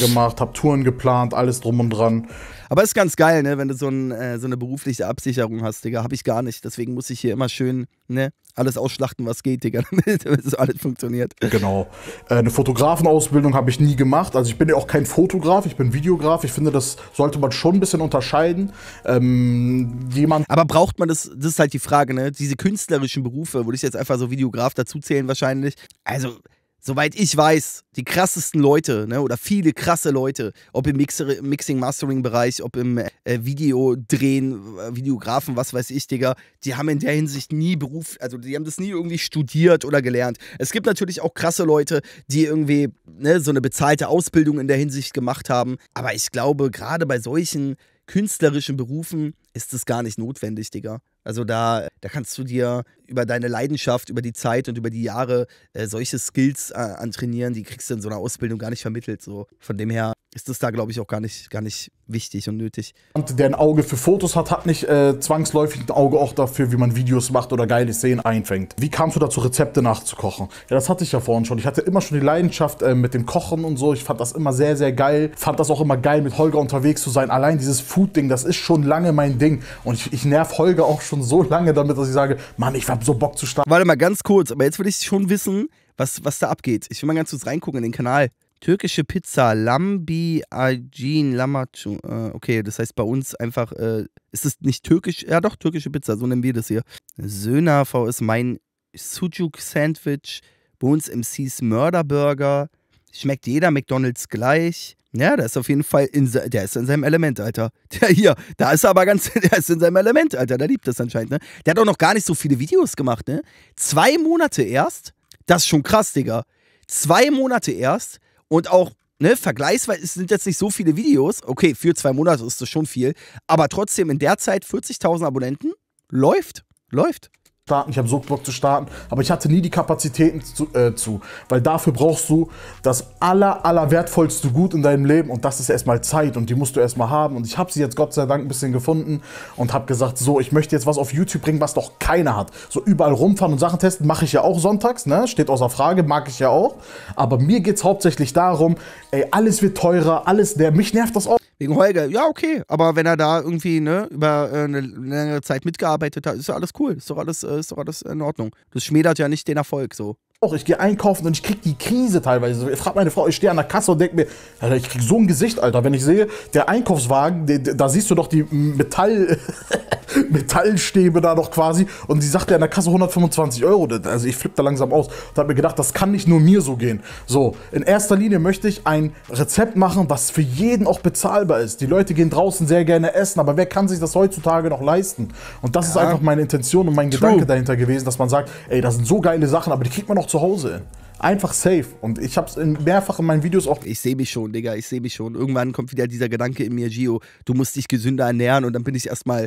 gemacht, habe Touren geplant, alles drum und dran. Aber ist ganz geil, ne, wenn du so, ein, äh, so eine berufliche Absicherung hast, Digga. Habe ich gar nicht. Deswegen muss ich hier immer schön, ne, alles ausschlachten, was geht, Digga, damit es alles funktioniert. Genau. Äh, eine Fotografenausbildung habe ich nie gemacht. Also ich bin ja auch kein Fotograf, ich bin Videograf. Ich finde, das sollte man schon ein bisschen unterscheiden. Ähm, jemand. Aber braucht man das, das ist halt die Frage, ne? Diese künstlerischen Berufe, würde ich jetzt einfach so Videograf dazu zählen wahrscheinlich. Also soweit ich weiß, die krassesten Leute, ne, oder viele krasse Leute, ob im Mixer, Mixing-Mastering-Bereich, ob im äh, Videodrehen, äh, Videografen, was weiß ich, Digga, die haben in der Hinsicht nie Beruf, also die haben das nie irgendwie studiert oder gelernt. Es gibt natürlich auch krasse Leute, die irgendwie ne, so eine bezahlte Ausbildung in der Hinsicht gemacht haben, aber ich glaube, gerade bei solchen künstlerischen Berufen ist es gar nicht notwendig, Digga. Also da, da kannst du dir über deine Leidenschaft, über die Zeit und über die Jahre äh, solche Skills äh, antrainieren, die kriegst du in so einer Ausbildung gar nicht vermittelt. So. Von dem her ist das da, glaube ich, auch gar nicht, gar nicht wichtig und nötig. Und der ein Auge für Fotos hat, hat nicht äh, zwangsläufig ein Auge auch dafür, wie man Videos macht oder geile Szenen einfängt. Wie kamst du dazu, Rezepte nachzukochen? Ja, das hatte ich ja vorhin schon. Ich hatte immer schon die Leidenschaft äh, mit dem Kochen und so. Ich fand das immer sehr, sehr geil. Fand das auch immer geil, mit Holger unterwegs zu sein. Allein dieses Food-Ding, das ist schon lange mein Ding. Und ich, ich nerv Holger auch schon so lange damit, dass ich sage, Mann, ich war habe so Bock zu starten. Warte mal ganz kurz, aber jetzt will ich schon wissen, was, was da abgeht. Ich will mal ganz kurz reingucken in den Kanal. Türkische Pizza, Lambi Ajin Lamachu. Äh, okay, das heißt bei uns einfach, äh, ist es nicht türkisch? Ja, doch, türkische Pizza, so nennen wir das hier. Söhner V ist mein Sujuk Sandwich. Bei uns MCs Mörderburger. Schmeckt jeder McDonalds gleich. Ja, der ist auf jeden Fall in, der ist in seinem Element, Alter. Der hier, da ist er aber ganz, der ist in seinem Element, Alter. Der liebt das anscheinend, ne? Der hat auch noch gar nicht so viele Videos gemacht, ne? Zwei Monate erst, das ist schon krass, Digga. Zwei Monate erst und auch, ne, vergleichsweise sind jetzt nicht so viele Videos. Okay, für zwei Monate ist das schon viel, aber trotzdem in der Zeit 40.000 Abonnenten. Läuft, läuft starten, ich habe so Bock zu starten, aber ich hatte nie die Kapazitäten zu, äh, zu, weil dafür brauchst du das aller, aller wertvollste Gut in deinem Leben und das ist erstmal Zeit und die musst du erstmal haben und ich habe sie jetzt Gott sei Dank ein bisschen gefunden und habe gesagt, so, ich möchte jetzt was auf YouTube bringen, was doch keiner hat. So überall rumfahren und Sachen testen, mache ich ja auch sonntags, ne, steht außer Frage, mag ich ja auch, aber mir geht es hauptsächlich darum, ey, alles wird teurer, alles, der, mich nervt das auch wegen Holger. Ja, okay, aber wenn er da irgendwie ne, über äh, eine längere Zeit mitgearbeitet hat, ist ja alles cool, ist doch alles, äh, ist doch alles in Ordnung. Das schmälert ja nicht den Erfolg so auch. Ich gehe einkaufen und ich kriege die Krise teilweise. Ich frage meine Frau, ich stehe an der Kasse und denke mir, Alter, ich kriege so ein Gesicht, Alter, wenn ich sehe, der Einkaufswagen, der, der, da siehst du doch die Metall, Metallstäbe da noch quasi und sie sagt ja an der Kasse 125 Euro. Also ich flippe da langsam aus und habe mir gedacht, das kann nicht nur mir so gehen. So, in erster Linie möchte ich ein Rezept machen, was für jeden auch bezahlbar ist. Die Leute gehen draußen sehr gerne essen, aber wer kann sich das heutzutage noch leisten? Und das ja. ist einfach meine Intention und mein True. Gedanke dahinter gewesen, dass man sagt, ey, das sind so geile Sachen, aber die kriegt man noch zu zu Hause. Einfach safe. Und ich hab's in mehrfach in meinen Videos auch. Ich sehe mich schon, Digga, ich sehe mich schon. Irgendwann kommt wieder dieser Gedanke in mir, Gio, du musst dich gesünder ernähren und dann bin ich erstmal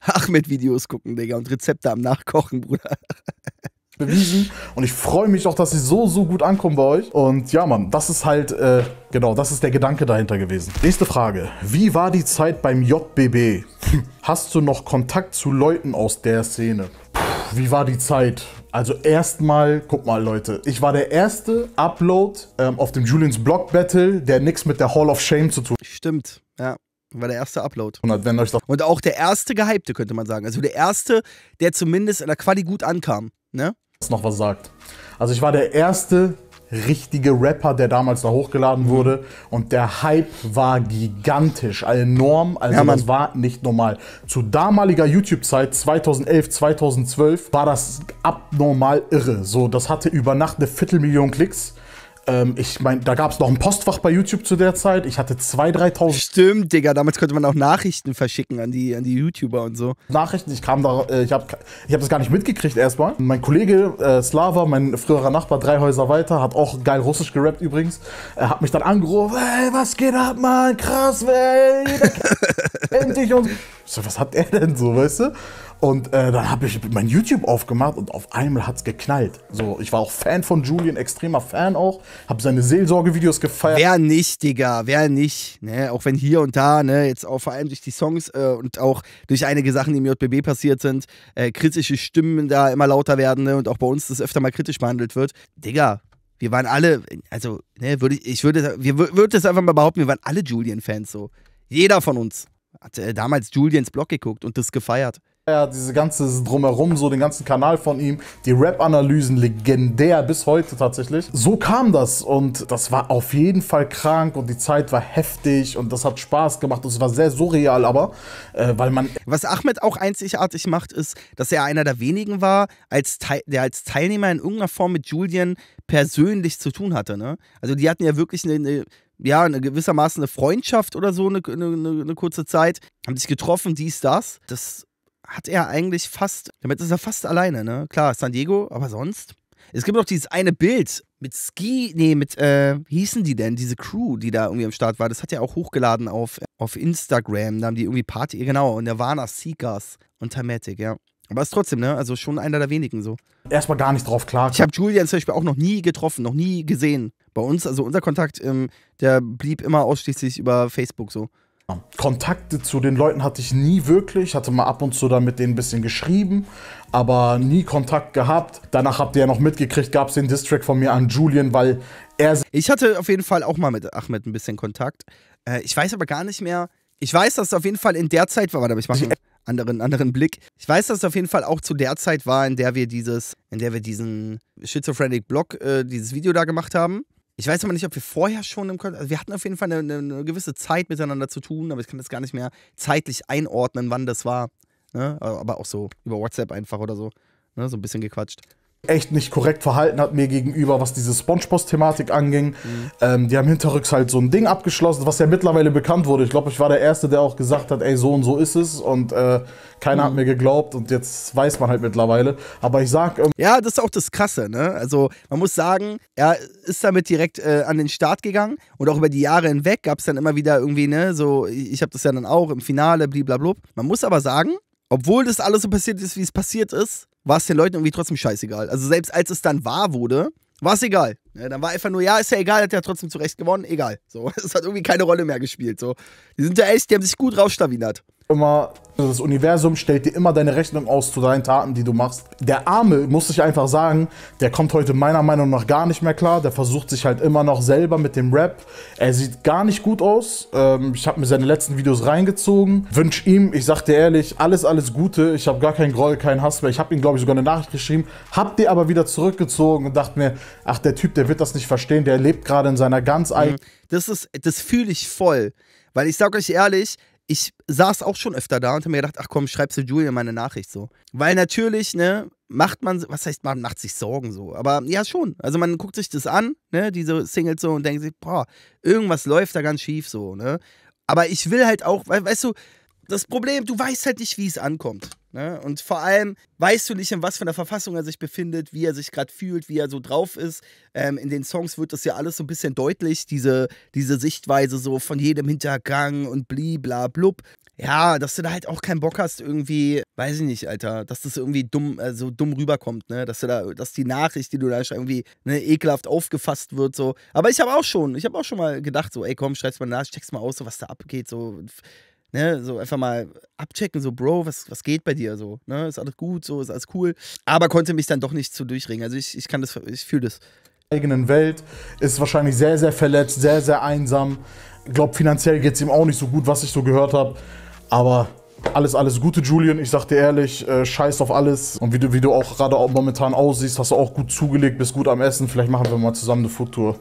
Achmed-Videos gucken, Digga, und Rezepte am Nachkochen, Bruder. bewiesen. Und ich freue mich auch, dass sie so, so gut ankommen bei euch. Und ja, Mann, das ist halt, äh, genau, das ist der Gedanke dahinter gewesen. Nächste Frage. Wie war die Zeit beim JBB? Hm, hast du noch Kontakt zu Leuten aus der Szene? Puh, wie war die Zeit? Also erstmal, guck mal Leute, ich war der erste Upload ähm, auf dem Julians Block Battle, der nichts mit der Hall of Shame zu tun hat. Stimmt, ja. War der erste Upload. Und, wenn euch und auch der erste Gehypte, könnte man sagen. Also der erste, der zumindest in der Quali gut ankam, ne? Noch was sagt. Also ich war der erste, richtige Rapper, der damals da hochgeladen mhm. wurde. Und der Hype war gigantisch, enorm. Also ja, das war nicht normal. Zu damaliger YouTube-Zeit, 2011, 2012, war das abnormal irre. So, das hatte über Nacht eine Viertelmillion Klicks. Ähm, ich meine, da gab es noch ein Postfach bei YouTube zu der Zeit. Ich hatte 2.000, 3.000. Stimmt, Digga. Damals konnte man auch Nachrichten verschicken an die, an die YouTuber und so. Nachrichten, ich kam da, äh, ich habe ich hab das gar nicht mitgekriegt erstmal. Mein Kollege äh, Slava, mein früherer Nachbar, drei Häuser weiter, hat auch geil Russisch gerappt übrigens. Er hat mich dann angerufen: Ey, was geht ab, Mann? Krass, ey. Endlich und. So, was hat er denn so, weißt du? Und äh, dann habe ich mein YouTube aufgemacht und auf einmal hat es geknallt. So, ich war auch Fan von Julian, extremer Fan auch, habe seine Seelsorgevideos gefeiert. Wer nicht, Digga, wer nicht, ne? Auch wenn hier und da, ne, jetzt auch vor allem durch die Songs äh, und auch durch einige Sachen, die im JBB passiert sind, äh, kritische Stimmen da immer lauter werden, ne? Und auch bei uns das öfter mal kritisch behandelt wird. Digga, wir waren alle, also, ne, würde ich, ich würde, wir würde es einfach mal behaupten, wir waren alle Julian-Fans so. Jeder von uns hat äh, damals Julians Blog geguckt und das gefeiert ja diese ganze Drumherum, so den ganzen Kanal von ihm, die Rap-Analysen legendär bis heute tatsächlich. So kam das und das war auf jeden Fall krank und die Zeit war heftig und das hat Spaß gemacht und es war sehr surreal, aber äh, weil man. Was Ahmed auch einzigartig macht, ist, dass er einer der wenigen war, als der als Teilnehmer in irgendeiner Form mit Julian persönlich zu tun hatte. Ne? Also die hatten ja wirklich eine, eine ja, eine gewissermaßen eine Freundschaft oder so, eine, eine, eine kurze Zeit. Haben sich getroffen, dies, das. Das hat er eigentlich fast, damit ist er fast alleine, ne? Klar, San Diego, aber sonst. Es gibt noch dieses eine Bild mit Ski, nee, mit, äh, wie hießen die denn, diese Crew, die da irgendwie am Start war, das hat er auch hochgeladen auf, auf Instagram, da haben die irgendwie Party, genau, und der Seekers und Tamatic, ja. Aber ist trotzdem, ne, also schon einer der wenigen so. Erstmal gar nicht drauf klar. Ich habe Julian zum Beispiel auch noch nie getroffen, noch nie gesehen. Bei uns, also unser Kontakt, ähm, der blieb immer ausschließlich über Facebook so. Kontakte zu den Leuten hatte ich nie wirklich. Hatte mal ab und zu da mit denen ein bisschen geschrieben, aber nie Kontakt gehabt. Danach habt ihr ja noch mitgekriegt, gab es den Distrack von mir an Julian, weil er. Ich hatte auf jeden Fall auch mal mit Ahmed ein bisschen Kontakt. Äh, ich weiß aber gar nicht mehr. Ich weiß, dass es auf jeden Fall in der Zeit war. Warte, aber ich mache einen anderen, anderen Blick. Ich weiß, dass es auf jeden Fall auch zu der Zeit war, in der wir dieses, in der wir diesen Schizophrenic Blog, äh, dieses Video da gemacht haben. Ich weiß aber nicht, ob wir vorher schon im Kontakt. Also wir hatten auf jeden Fall eine, eine, gewisse Zeit miteinander zu tun, aber ich kann das gar nicht mehr zeitlich einordnen, wann das war. Ne? Aber auch so über WhatsApp einfach oder so. Ne? So ein bisschen gequatscht echt nicht korrekt verhalten hat mir gegenüber, was diese spongebob thematik anging. Mhm. Ähm, die haben hinterrücks halt so ein Ding abgeschlossen, was ja mittlerweile bekannt wurde. Ich glaube, ich war der Erste, der auch gesagt hat, ey, so und so ist es. Und äh, keiner mhm. hat mir geglaubt und jetzt weiß man halt mittlerweile. Aber ich sag. Ähm ja, das ist auch das Krasse, ne? Also man muss sagen, er ist damit direkt äh, an den Start gegangen und auch über die Jahre hinweg gab es dann immer wieder irgendwie, ne, so, ich habe das ja dann auch im Finale, blablabla. Man muss aber sagen, obwohl das alles so passiert ist, wie es passiert ist, war es den Leuten irgendwie trotzdem scheißegal. Also selbst als es dann wahr wurde, war es egal. Ja, dann war einfach nur, ja, ist ja egal, hat ja trotzdem zu Recht gewonnen, egal. So, es hat irgendwie keine Rolle mehr gespielt. So, die sind ja echt, die haben sich gut rausstabinert immer, also das Universum stellt dir immer deine Rechnung aus zu deinen Taten, die du machst. Der Arme, muss ich einfach sagen, der kommt heute meiner Meinung nach gar nicht mehr klar. Der versucht sich halt immer noch selber mit dem Rap. Er sieht gar nicht gut aus. Ähm, ich habe mir seine letzten Videos reingezogen. Wünsch ihm, ich sag dir ehrlich, alles, alles Gute. Ich habe gar keinen Groll, keinen Hass mehr. Ich habe ihm, glaube ich, sogar eine Nachricht geschrieben. Hab die aber wieder zurückgezogen und dachte mir, ach, der Typ, der wird das nicht verstehen. Der lebt gerade in seiner ganz mhm. eigenen... Das das fühle ich voll. Weil ich sag euch ehrlich, ich saß auch schon öfter da und habe mir gedacht, ach komm, schreibst du Julia meine Nachricht so. Weil natürlich, ne, macht man, was heißt, man macht sich Sorgen so. Aber ja, schon. Also man guckt sich das an, ne, diese Singles so und denkt sich, boah, irgendwas läuft da ganz schief so, ne. Aber ich will halt auch, we weißt du, das Problem, du weißt halt nicht, wie es ankommt. Ne? Und vor allem weißt du nicht, in was für einer Verfassung er sich befindet, wie er sich gerade fühlt, wie er so drauf ist. Ähm, in den Songs wird das ja alles so ein bisschen deutlich, diese, diese Sichtweise so von jedem Hintergang und bli bla blub. Ja, dass du da halt auch keinen Bock hast, irgendwie, weiß ich nicht, Alter, dass das irgendwie dumm, äh, so dumm rüberkommt, ne? Dass du da, dass die Nachricht, die du da irgendwie ne, ekelhaft aufgefasst wird, so. Aber ich habe auch schon, ich habe auch schon mal gedacht, so, ey komm, schreib's mal nach, check's mal aus, so was da abgeht, so Ne, so einfach mal abchecken, so, Bro, was, was geht bei dir? So, ne? Ist alles gut, so, ist alles cool. Aber konnte mich dann doch nicht so durchringen. Also ich, ich kann das, ich fühle das. Eigenen Welt, ist wahrscheinlich sehr, sehr verletzt, sehr, sehr einsam. Ich glaube, finanziell geht es ihm auch nicht so gut, was ich so gehört habe. Aber alles, alles Gute, Julian. Ich sag dir ehrlich, äh, scheiß auf alles. Und wie du, wie du auch gerade momentan aussiehst, hast du auch gut zugelegt, bist gut am Essen. Vielleicht machen wir mal zusammen eine Foodtour.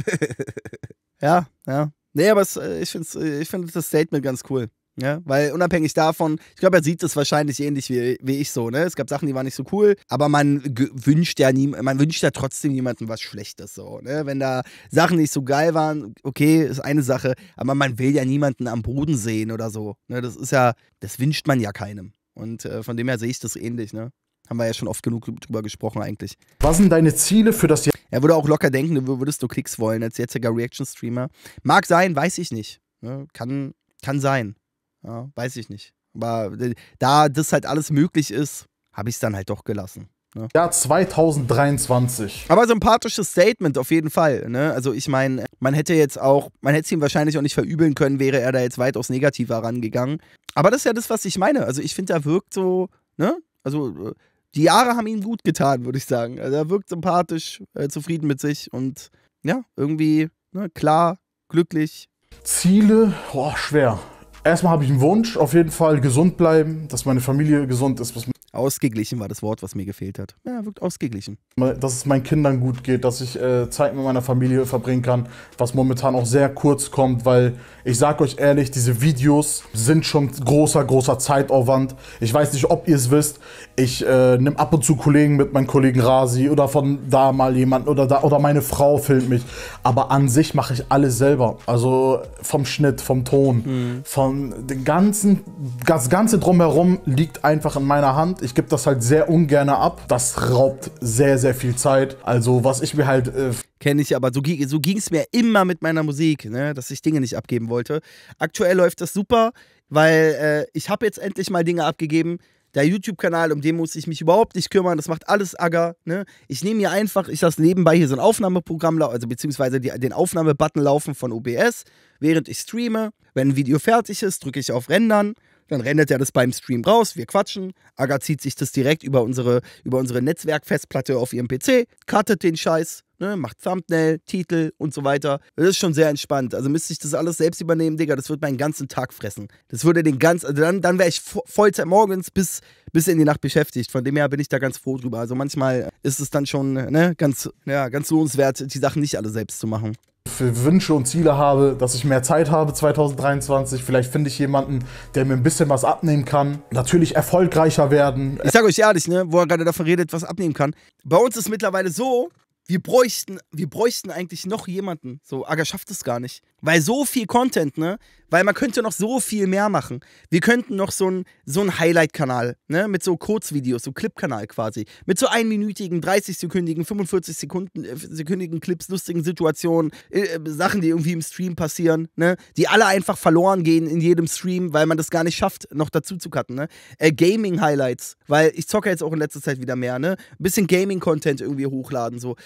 ja, ja. Nee, aber es, äh, ich finde äh, ich find das Statement ganz cool. Ja, weil unabhängig davon, ich glaube, er sieht das wahrscheinlich ähnlich wie, wie ich so, ne? Es gab Sachen, die waren nicht so cool, aber man wünscht ja nie, man wünscht ja trotzdem jemandem was Schlechtes so, ne? Wenn da Sachen nicht so geil waren, okay, ist eine Sache, aber man will ja niemanden am Boden sehen oder so. Ne? Das ist ja, das wünscht man ja keinem. Und äh, von dem her sehe ich das ähnlich, ne? Haben wir ja schon oft genug drüber gesprochen eigentlich. Was sind deine Ziele für das Jahr? Er würde auch locker denken, du würdest du Klicks wollen als jetziger Reaction-Streamer. Mag sein, weiß ich nicht. Ne? Kann, kann sein. Ja, weiß ich nicht. Aber äh, da das halt alles möglich ist, habe ich es dann halt doch gelassen. Ne? Jahr 2023. Aber sympathisches Statement auf jeden Fall. Ne? Also ich meine, man hätte jetzt auch, man hätte es ihm wahrscheinlich auch nicht verübeln können, wäre er da jetzt weitaus negativer rangegangen. Aber das ist ja das, was ich meine. Also ich finde, da wirkt so, ne? Also äh, die Jahre haben ihm gut getan, würde ich sagen. Also er wirkt sympathisch, äh, zufrieden mit sich und ja, irgendwie ne, klar, glücklich. Ziele, oh, schwer. Erstmal habe ich einen Wunsch, auf jeden Fall gesund bleiben, dass meine Familie gesund ist, was Ausgeglichen war das Wort, was mir gefehlt hat. Ja, wirkt ausgeglichen. Dass es meinen Kindern gut geht, dass ich äh, Zeit mit meiner Familie verbringen kann, was momentan auch sehr kurz kommt, weil ich sag euch ehrlich, diese Videos sind schon großer, großer Zeitaufwand. Ich weiß nicht, ob ihr es wisst. Ich äh, nehme ab und zu Kollegen mit, meinem Kollegen Rasi oder von da mal jemand oder da oder meine Frau filmt mich. Aber an sich mache ich alles selber. Also vom Schnitt, vom Ton, mhm. von dem ganzen, das ganze drumherum liegt einfach in meiner Hand. Ich gebe das halt sehr ungern ab. Das raubt sehr, sehr viel Zeit. Also was ich mir halt... Äh Kenne ich, aber so, so ging es mir immer mit meiner Musik, ne? dass ich Dinge nicht abgeben wollte. Aktuell läuft das super, weil äh, ich habe jetzt endlich mal Dinge abgegeben, der YouTube-Kanal, um den muss ich mich überhaupt nicht kümmern. Das macht alles Agger. Ne? Ich nehme hier einfach, ich lasse nebenbei hier so ein Aufnahmeprogramm, also beziehungsweise die, den Aufnahmebutton laufen von OBS, während ich streame. Wenn ein Video fertig ist, drücke ich auf Rendern dann rendert er das beim Stream raus, wir quatschen, Aga zieht sich das direkt über unsere, über unsere Netzwerkfestplatte auf ihrem PC, cuttet den Scheiß, ne, macht Thumbnail, Titel und so weiter. Das ist schon sehr entspannt. Also müsste ich das alles selbst übernehmen, Digga, das würde meinen ganzen Tag fressen. Das würde den ganzen, also dann, dann wäre ich Vollzeit morgens bis, bis in die Nacht beschäftigt. Von dem her bin ich da ganz froh drüber. Also manchmal ist es dann schon ne, ganz, ja, ganz lohnenswert, die Sachen nicht alle selbst zu machen für Wünsche und Ziele habe, dass ich mehr Zeit habe 2023. Vielleicht finde ich jemanden, der mir ein bisschen was abnehmen kann. Natürlich erfolgreicher werden. Ich sage euch ehrlich, ne, wo er gerade davon redet, was abnehmen kann. Bei uns ist mittlerweile so, wir bräuchten, wir bräuchten eigentlich noch jemanden. So, Aga schafft es gar nicht. Weil so viel Content, ne? Weil man könnte noch so viel mehr machen. Wir könnten noch so einen so Highlight-Kanal, ne? Mit so Kurzvideos, so Clip-Kanal quasi. Mit so einminütigen, 30-sekündigen, 45-sekündigen äh, Clips, lustigen Situationen, äh, äh, Sachen, die irgendwie im Stream passieren, ne? Die alle einfach verloren gehen in jedem Stream, weil man das gar nicht schafft, noch dazu zu cutten, ne? Äh, Gaming-Highlights, weil ich zocke jetzt auch in letzter Zeit wieder mehr, ne? Ein bisschen Gaming-Content irgendwie hochladen, so.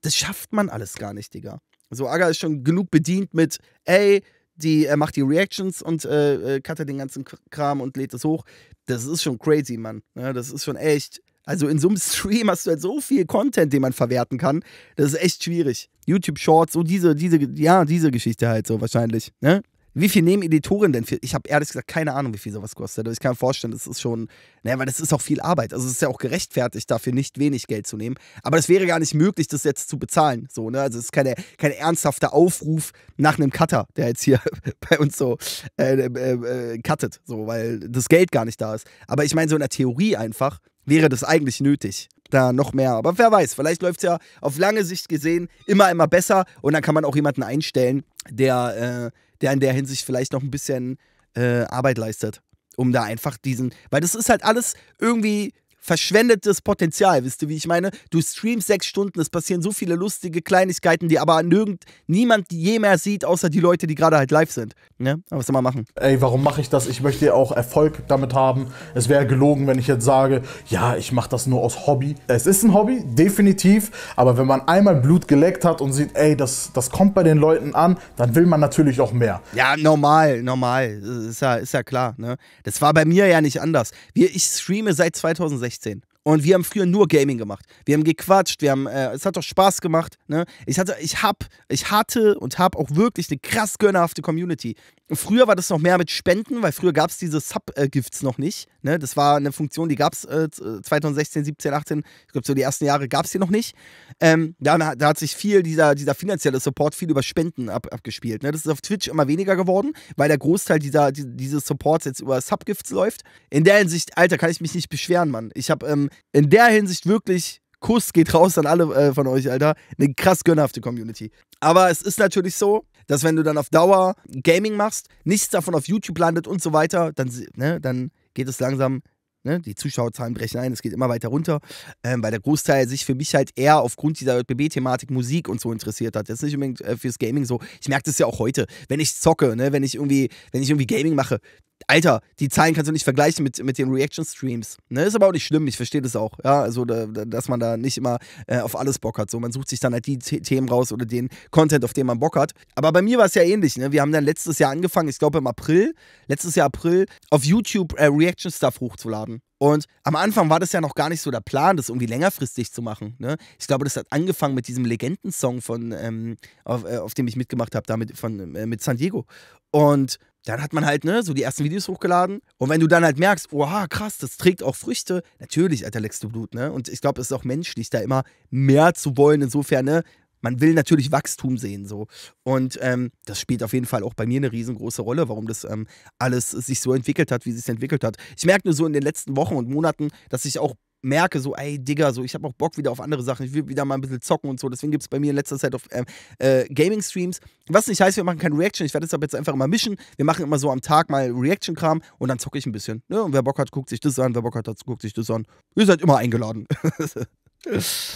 Das schafft man alles gar nicht, Digga. So, Aga ist schon genug bedient mit, ey, die, er macht die Reactions und äh, äh cuttet den ganzen Kram und lädt das hoch. Das ist schon crazy, Mann. Ja, ne? das ist schon echt. Also in so einem Stream hast du halt so viel Content, den man verwerten kann. Das ist echt schwierig. YouTube Shorts, so diese, diese, ja, diese Geschichte halt so wahrscheinlich. Ne? Wie viel nehmen Editoren denn für? Ich habe ehrlich gesagt keine Ahnung, wie viel sowas kostet. Also ich kann mir vorstellen, das ist schon, naja, weil das ist auch viel Arbeit. Also es ist ja auch gerechtfertigt, dafür nicht wenig Geld zu nehmen. Aber das wäre gar nicht möglich, das jetzt zu bezahlen. So, ne? Also es ist keine, kein ernsthafter Aufruf nach einem Cutter, der jetzt hier bei uns so äh, äh, äh, cuttet, so, weil das Geld gar nicht da ist. Aber ich meine, so in der Theorie einfach wäre das eigentlich nötig da noch mehr. Aber wer weiß, vielleicht läuft es ja auf lange Sicht gesehen immer, immer besser und dann kann man auch jemanden einstellen, der äh, der in der Hinsicht vielleicht noch ein bisschen äh, Arbeit leistet, um da einfach diesen, weil das ist halt alles irgendwie verschwendetes Potenzial, wisst ihr, wie ich meine? Du streamst sechs Stunden, es passieren so viele lustige Kleinigkeiten, die aber nirgend, niemand je mehr sieht, außer die Leute, die gerade halt live sind. Ne? Aber was soll man machen? Ey, warum mache ich das? Ich möchte ja auch Erfolg damit haben. Es wäre gelogen, wenn ich jetzt sage, ja, ich mache das nur aus Hobby. Es ist ein Hobby, definitiv, aber wenn man einmal Blut geleckt hat und sieht, ey, das, das kommt bei den Leuten an, dann will man natürlich auch mehr. Ja, normal, normal. Ist ja, ist ja klar. Ne? Das war bei mir ja nicht anders. Ich streame seit 2016. 16. Und wir haben früher nur Gaming gemacht. Wir haben gequatscht, wir haben, äh, es hat doch Spaß gemacht. Ne? Ich hatte, ich hab, ich hatte und hab auch wirklich eine krass gönnerhafte Community. Früher war das noch mehr mit Spenden, weil früher gab es diese Sub-Gifts noch nicht. Ne? Das war eine Funktion, die gab es äh, 2016, 17, 18. Ich glaube, so die ersten Jahre gab es die noch nicht. Ähm, da, da, hat sich viel dieser, dieser finanzielle Support viel über Spenden ab, abgespielt. Ne? Das ist auf Twitch immer weniger geworden, weil der Großteil dieser, die, dieses Supports jetzt über Sub-Gifts läuft. In der Hinsicht, Alter, kann ich mich nicht beschweren, Mann. Ich habe ähm, in der Hinsicht wirklich, Kuss geht raus an alle äh, von euch, Alter. Eine krass gönnerhafte Community. Aber es ist natürlich so, dass wenn du dann auf Dauer Gaming machst, nichts davon auf YouTube landet und so weiter, dann, ne, dann geht es langsam Ne, die Zuschauerzahlen brechen ein, es geht immer weiter runter, ähm, weil der Großteil sich für mich halt eher aufgrund dieser JBB-Thematik Musik und so interessiert hat. Jetzt nicht unbedingt äh, fürs Gaming so. Ich merke das ja auch heute, wenn ich zocke, ne, wenn ich irgendwie, wenn ich irgendwie Gaming mache, Alter, die Zahlen kannst du nicht vergleichen mit, mit den Reaction-Streams. Ne? Ist aber auch nicht schlimm, ich verstehe das auch. Ja, also, da, da, dass man da nicht immer äh, auf alles Bock hat. So, man sucht sich dann halt die The Themen raus oder den Content, auf den man Bock hat. Aber bei mir war es ja ähnlich. Ne? Wir haben dann letztes Jahr angefangen, ich glaube im April, letztes Jahr April, auf YouTube äh, Reaction-Stuff hochzuladen. Und am Anfang war das ja noch gar nicht so der Plan, das irgendwie längerfristig zu machen. Ne? Ich glaube, das hat angefangen mit diesem Legendensong, von, ähm, auf, äh, auf, dem ich mitgemacht habe, damit von äh, mit San Diego. Und dann hat man halt, ne, so die ersten Videos hochgeladen. Und wenn du dann halt merkst, oha, krass, das trägt auch Früchte, natürlich, Alter, leckst du Blut, ne? Und ich glaube, es ist auch menschlich, da immer mehr zu wollen, insofern, ne? Man will natürlich Wachstum sehen, so. Und ähm, das spielt auf jeden Fall auch bei mir eine riesengroße Rolle, warum das ähm, alles sich so entwickelt hat, wie es sich entwickelt hat. Ich merke nur so in den letzten Wochen und Monaten, dass ich auch merke, so, ey, Digga, so, ich habe auch Bock wieder auf andere Sachen, ich will wieder mal ein bisschen zocken und so. Deswegen gibt es bei mir in letzter Zeit auf ähm, äh, Gaming-Streams, was nicht heißt, wir machen keine Reaction, ich werde das ab jetzt einfach immer mischen. Wir machen immer so am Tag mal Reaction-Kram und dann zocke ich ein bisschen. Ne? Und wer Bock hat, guckt sich das an, wer Bock hat, guckt sich das an. Ihr seid immer eingeladen.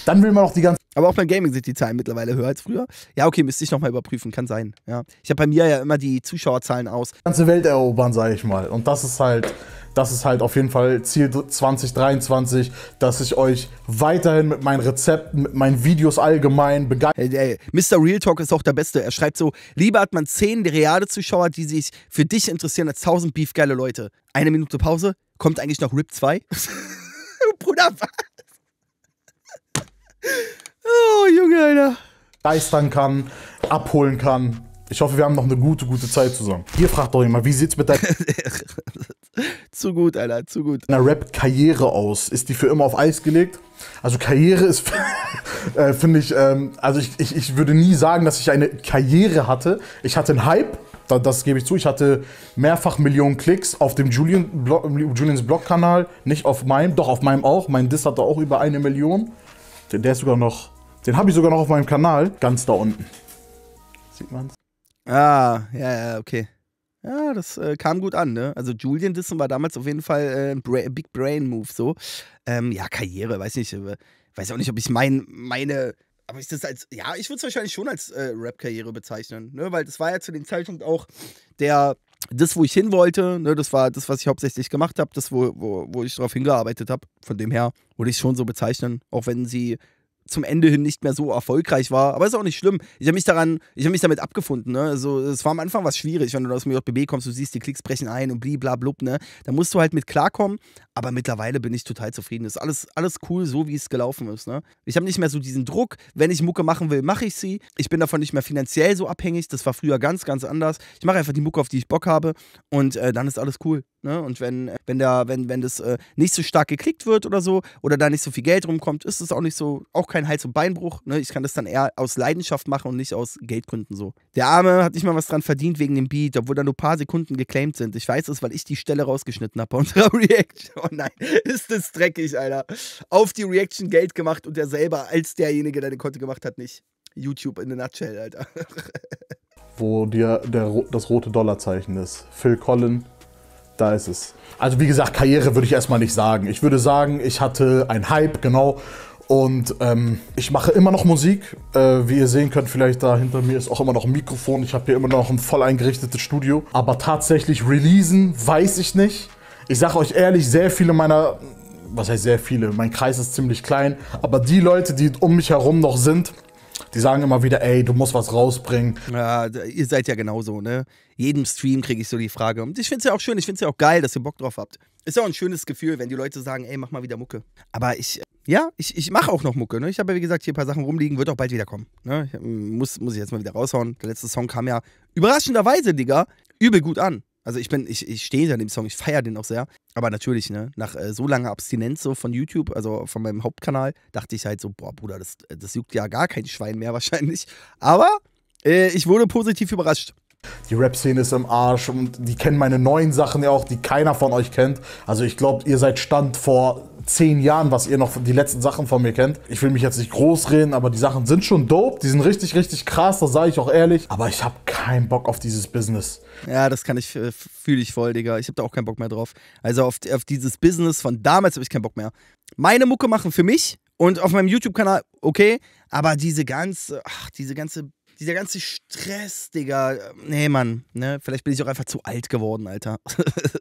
Dann will man auch die ganze. Aber auch beim Gaming sind die Zahlen mittlerweile höher als früher. Ja, okay, müsste ich nochmal überprüfen, kann sein. Ja. Ich habe bei mir ja immer die Zuschauerzahlen aus. Die ganze Welt erobern, sage ich mal. Und das ist halt, das ist halt auf jeden Fall Ziel 2023, dass ich euch weiterhin mit meinen Rezepten, mit meinen Videos allgemein begeistert. Hey, hey, Mr. Real Talk ist auch der Beste. Er schreibt so: Lieber hat man 10 reale Zuschauer, die sich für dich interessieren, als 1000 beefgeile Leute. Eine Minute Pause, kommt eigentlich noch RIP 2? Bruder, was? Oh, Junge, Alter. Geistern kann, abholen kann. Ich hoffe, wir haben noch eine gute, gute Zeit zusammen. Ihr fragt doch immer, wie sieht's mit deiner... zu gut, Alter, zu gut. ...einer Rap-Karriere aus? Ist die für immer auf Eis gelegt? Also Karriere ist, äh, finde ich, ähm, also ich, ich, ich würde nie sagen, dass ich eine Karriere hatte. Ich hatte einen Hype, das, das gebe ich zu. Ich hatte mehrfach Millionen Klicks auf dem Julian Blog, Julians Blog-Kanal, nicht auf meinem, doch auf meinem auch. Mein Diss hatte auch über eine Million. Der, der ist sogar noch, den habe ich sogar noch auf meinem Kanal, ganz da unten. Sieht man's? Ah, ja, ja, okay. Ja, das äh, kam gut an, ne? Also Julian Disson war damals auf jeden Fall äh, ein Bra Big Brain Move so. Ähm, ja, Karriere, weiß nicht, äh, weiß auch nicht, ob ich mein, meine aber ich das als, ja, ich würde es wahrscheinlich schon als äh, Rap-Karriere bezeichnen, ne? weil das war ja zu dem Zeitpunkt auch der das, wo ich hin wollte, ne, das war das, was ich hauptsächlich gemacht habe, das, wo, wo, wo ich darauf hingearbeitet habe. Von dem her würde ich schon so bezeichnen, auch wenn sie zum Ende hin nicht mehr so erfolgreich war. Aber ist auch nicht schlimm. Ich habe mich daran, ich habe mich damit abgefunden. Ne? Also es war am Anfang was schwierig, wenn du aus dem JBB kommst, du siehst, die Klicks brechen ein und bliblablub, ne? Da musst du halt mit klarkommen. Aber mittlerweile bin ich total zufrieden. Ist alles, alles cool, so wie es gelaufen ist. Ne? Ich habe nicht mehr so diesen Druck. Wenn ich Mucke machen will, mache ich sie. Ich bin davon nicht mehr finanziell so abhängig. Das war früher ganz, ganz anders. Ich mache einfach die Mucke, auf die ich Bock habe. Und äh, dann ist alles cool. Ne? Und wenn, wenn, da, wenn, wenn das äh, nicht so stark geklickt wird oder so, oder da nicht so viel Geld rumkommt, ist es auch nicht so, auch kein Hals- und Beinbruch. Ne? Ich kann das dann eher aus Leidenschaft machen und nicht aus Geldgründen so. Der Arme hat nicht mal was dran verdient wegen dem Beat, obwohl da nur ein paar Sekunden geclaimed sind. Ich weiß es, weil ich die Stelle rausgeschnitten habe bei unserer Reaction. nein, ist das dreckig, Alter. Auf die Reaction Geld gemacht und er selber als derjenige, der den Konto gemacht hat, nicht. YouTube in a nutshell, Alter. Wo dir der, das rote Dollarzeichen ist. Phil Collin, da ist es. Also wie gesagt, Karriere würde ich erstmal nicht sagen. Ich würde sagen, ich hatte einen Hype, genau. Und ähm, ich mache immer noch Musik. Äh, wie ihr sehen könnt, vielleicht da hinter mir ist auch immer noch ein Mikrofon. Ich habe hier immer noch ein voll eingerichtetes Studio. Aber tatsächlich releasen, weiß ich nicht ich sage euch ehrlich, sehr viele meiner, was heißt sehr viele, mein Kreis ist ziemlich klein, aber die Leute, die um mich herum noch sind, die sagen immer wieder, ey, du musst was rausbringen. Ja, ihr seid ja genauso, ne? Jedem Stream kriege ich so die Frage. Und ich finde es ja auch schön, ich finde es ja auch geil, dass ihr Bock drauf habt. Ist ja auch ein schönes Gefühl, wenn die Leute sagen, ey, mach mal wieder Mucke. Aber ich, ja, ich, ich mache auch noch Mucke, ne? Ich habe ja, wie gesagt, hier ein paar Sachen rumliegen, wird auch bald wieder kommen. Ne? Ich, muss, muss ich jetzt mal wieder raushauen. Der letzte Song kam ja überraschenderweise, Digga, übel gut an. Also ich bin, ich, ich stehe hinter dem Song, ich feiere den auch sehr. Aber natürlich, ne, nach äh, so langer Abstinenz so von YouTube, also von meinem Hauptkanal, dachte ich halt so, boah, Bruder, das, äh, das juckt ja gar kein Schwein mehr wahrscheinlich. Aber äh, ich wurde positiv überrascht. Die Rap-Szene ist im Arsch und die kennen meine neuen Sachen ja auch, die keiner von euch kennt. Also ich glaube, ihr seid Stand vor zehn Jahren, was ihr noch die letzten Sachen von mir kennt. Ich will mich jetzt nicht groß reden, aber die Sachen sind schon dope. Die sind richtig, richtig krass, das sage ich auch ehrlich. Aber ich habe keinen Bock auf dieses Business. Ja, das kann ich, äh, fühle ich voll, Digga. Ich habe da auch keinen Bock mehr drauf. Also auf, auf dieses Business von damals habe ich keinen Bock mehr. Meine Mucke machen für mich und auf meinem YouTube-Kanal, okay, aber diese ganze, ach, diese ganze dieser ganze Stress, Digga. Nee, Mann, ne? Vielleicht bin ich auch einfach zu alt geworden, Alter.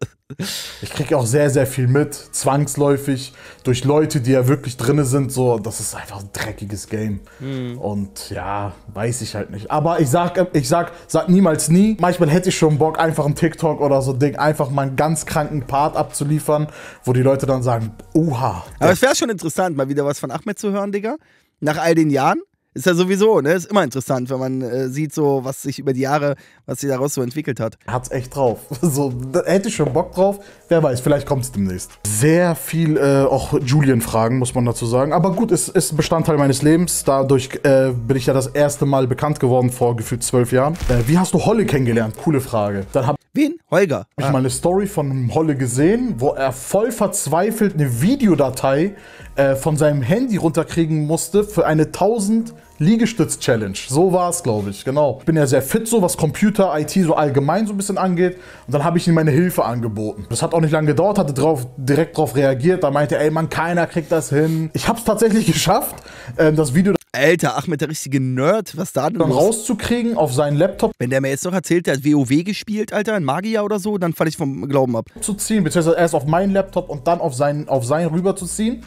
ich kriege auch sehr, sehr viel mit, zwangsläufig, durch Leute, die ja wirklich drin sind. So, das ist einfach ein dreckiges Game. Mhm. Und ja, weiß ich halt nicht. Aber ich sag, ich sag, sag niemals nie. Manchmal hätte ich schon Bock, einfach einen TikTok oder so Ding, einfach mal einen ganz kranken Part abzuliefern, wo die Leute dann sagen, oha. Aber es wäre schon interessant, mal wieder was von Ahmed zu hören, Digga. Nach all den Jahren. Ist ja sowieso, ne? Ist immer interessant, wenn man äh, sieht, so, was sich über die Jahre, was sich daraus so entwickelt hat. Hat's echt drauf. So, da hätte ich schon Bock drauf. Wer weiß, vielleicht kommt's demnächst. Sehr viel äh, auch julien fragen muss man dazu sagen. Aber gut, es ist Bestandteil meines Lebens. Dadurch äh, bin ich ja das erste Mal bekannt geworden vor gefühlt zwölf Jahren. Äh, wie hast du Holle kennengelernt? Coole Frage. Dann hab Wen? Holger. Hab ich ah. mal eine Story von Holle gesehen, wo er voll verzweifelt eine Videodatei äh, von seinem Handy runterkriegen musste für eine 1000 Liegestütz-Challenge. So war es, glaube ich, genau. Ich bin ja sehr fit, so was Computer, IT so allgemein so ein bisschen angeht. Und dann habe ich ihm meine Hilfe angeboten. Das hat auch nicht lange gedauert, hatte drauf, direkt darauf reagiert. Da meinte er, ey Mann, keiner kriegt das hin. Ich habe es tatsächlich geschafft, ähm, das Video Alter, Ahmed, der richtige Nerd, was da denn Dann los? rauszukriegen auf seinen Laptop. Wenn der mir jetzt noch erzählt, der hat WoW gespielt, Alter, ein Magier oder so, dann falle ich vom Glauben ab. Zu ziehen, beziehungsweise erst auf meinen Laptop und dann auf seinen, auf seinen rüber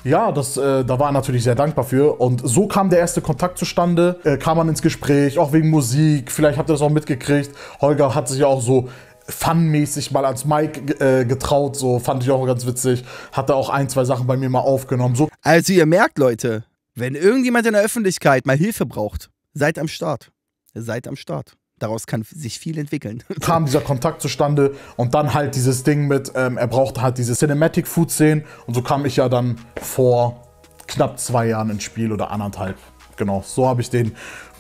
Ja, das, äh, da war er natürlich sehr dankbar für. Und so kam der erste Kontakt zustande, äh, kam man ins Gespräch, auch wegen Musik. Vielleicht habt ihr das auch mitgekriegt. Holger hat sich auch so fanmäßig mal ans Mike äh, getraut, so fand ich auch ganz witzig. Hat er auch ein, zwei Sachen bei mir mal aufgenommen. So. Also ihr merkt, Leute, wenn irgendjemand in der Öffentlichkeit mal Hilfe braucht, seid am Start. Seid am Start. Daraus kann sich viel entwickeln. Kam dieser Kontakt zustande und dann halt dieses Ding mit, ähm, er brauchte halt diese Cinematic Food Szenen und so kam ich ja dann vor knapp zwei Jahren ins Spiel oder anderthalb. Genau, so habe ich den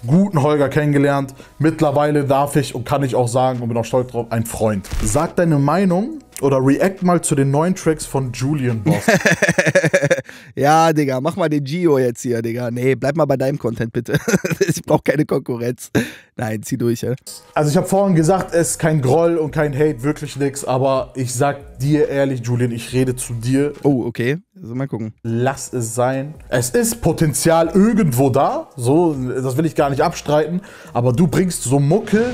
guten Holger kennengelernt. Mittlerweile darf ich und kann ich auch sagen und bin auch stolz drauf, ein Freund. Sag deine Meinung oder react mal zu den neuen Tracks von Julian Boss. ja, Digga, mach mal den Gio jetzt hier, Digga. Nee, bleib mal bei deinem Content bitte. ich brauche keine Konkurrenz. Nein, zieh durch, ja. Also ich habe vorhin gesagt, es ist kein Groll und kein Hate, wirklich nix, aber ich sag dir ehrlich, Julian, ich rede zu dir. Oh, okay. Also mal gucken. Lass es sein. Es ist Potenzial irgendwo da, so, das will ich gar nicht abstreiten, aber du bringst so Mucke,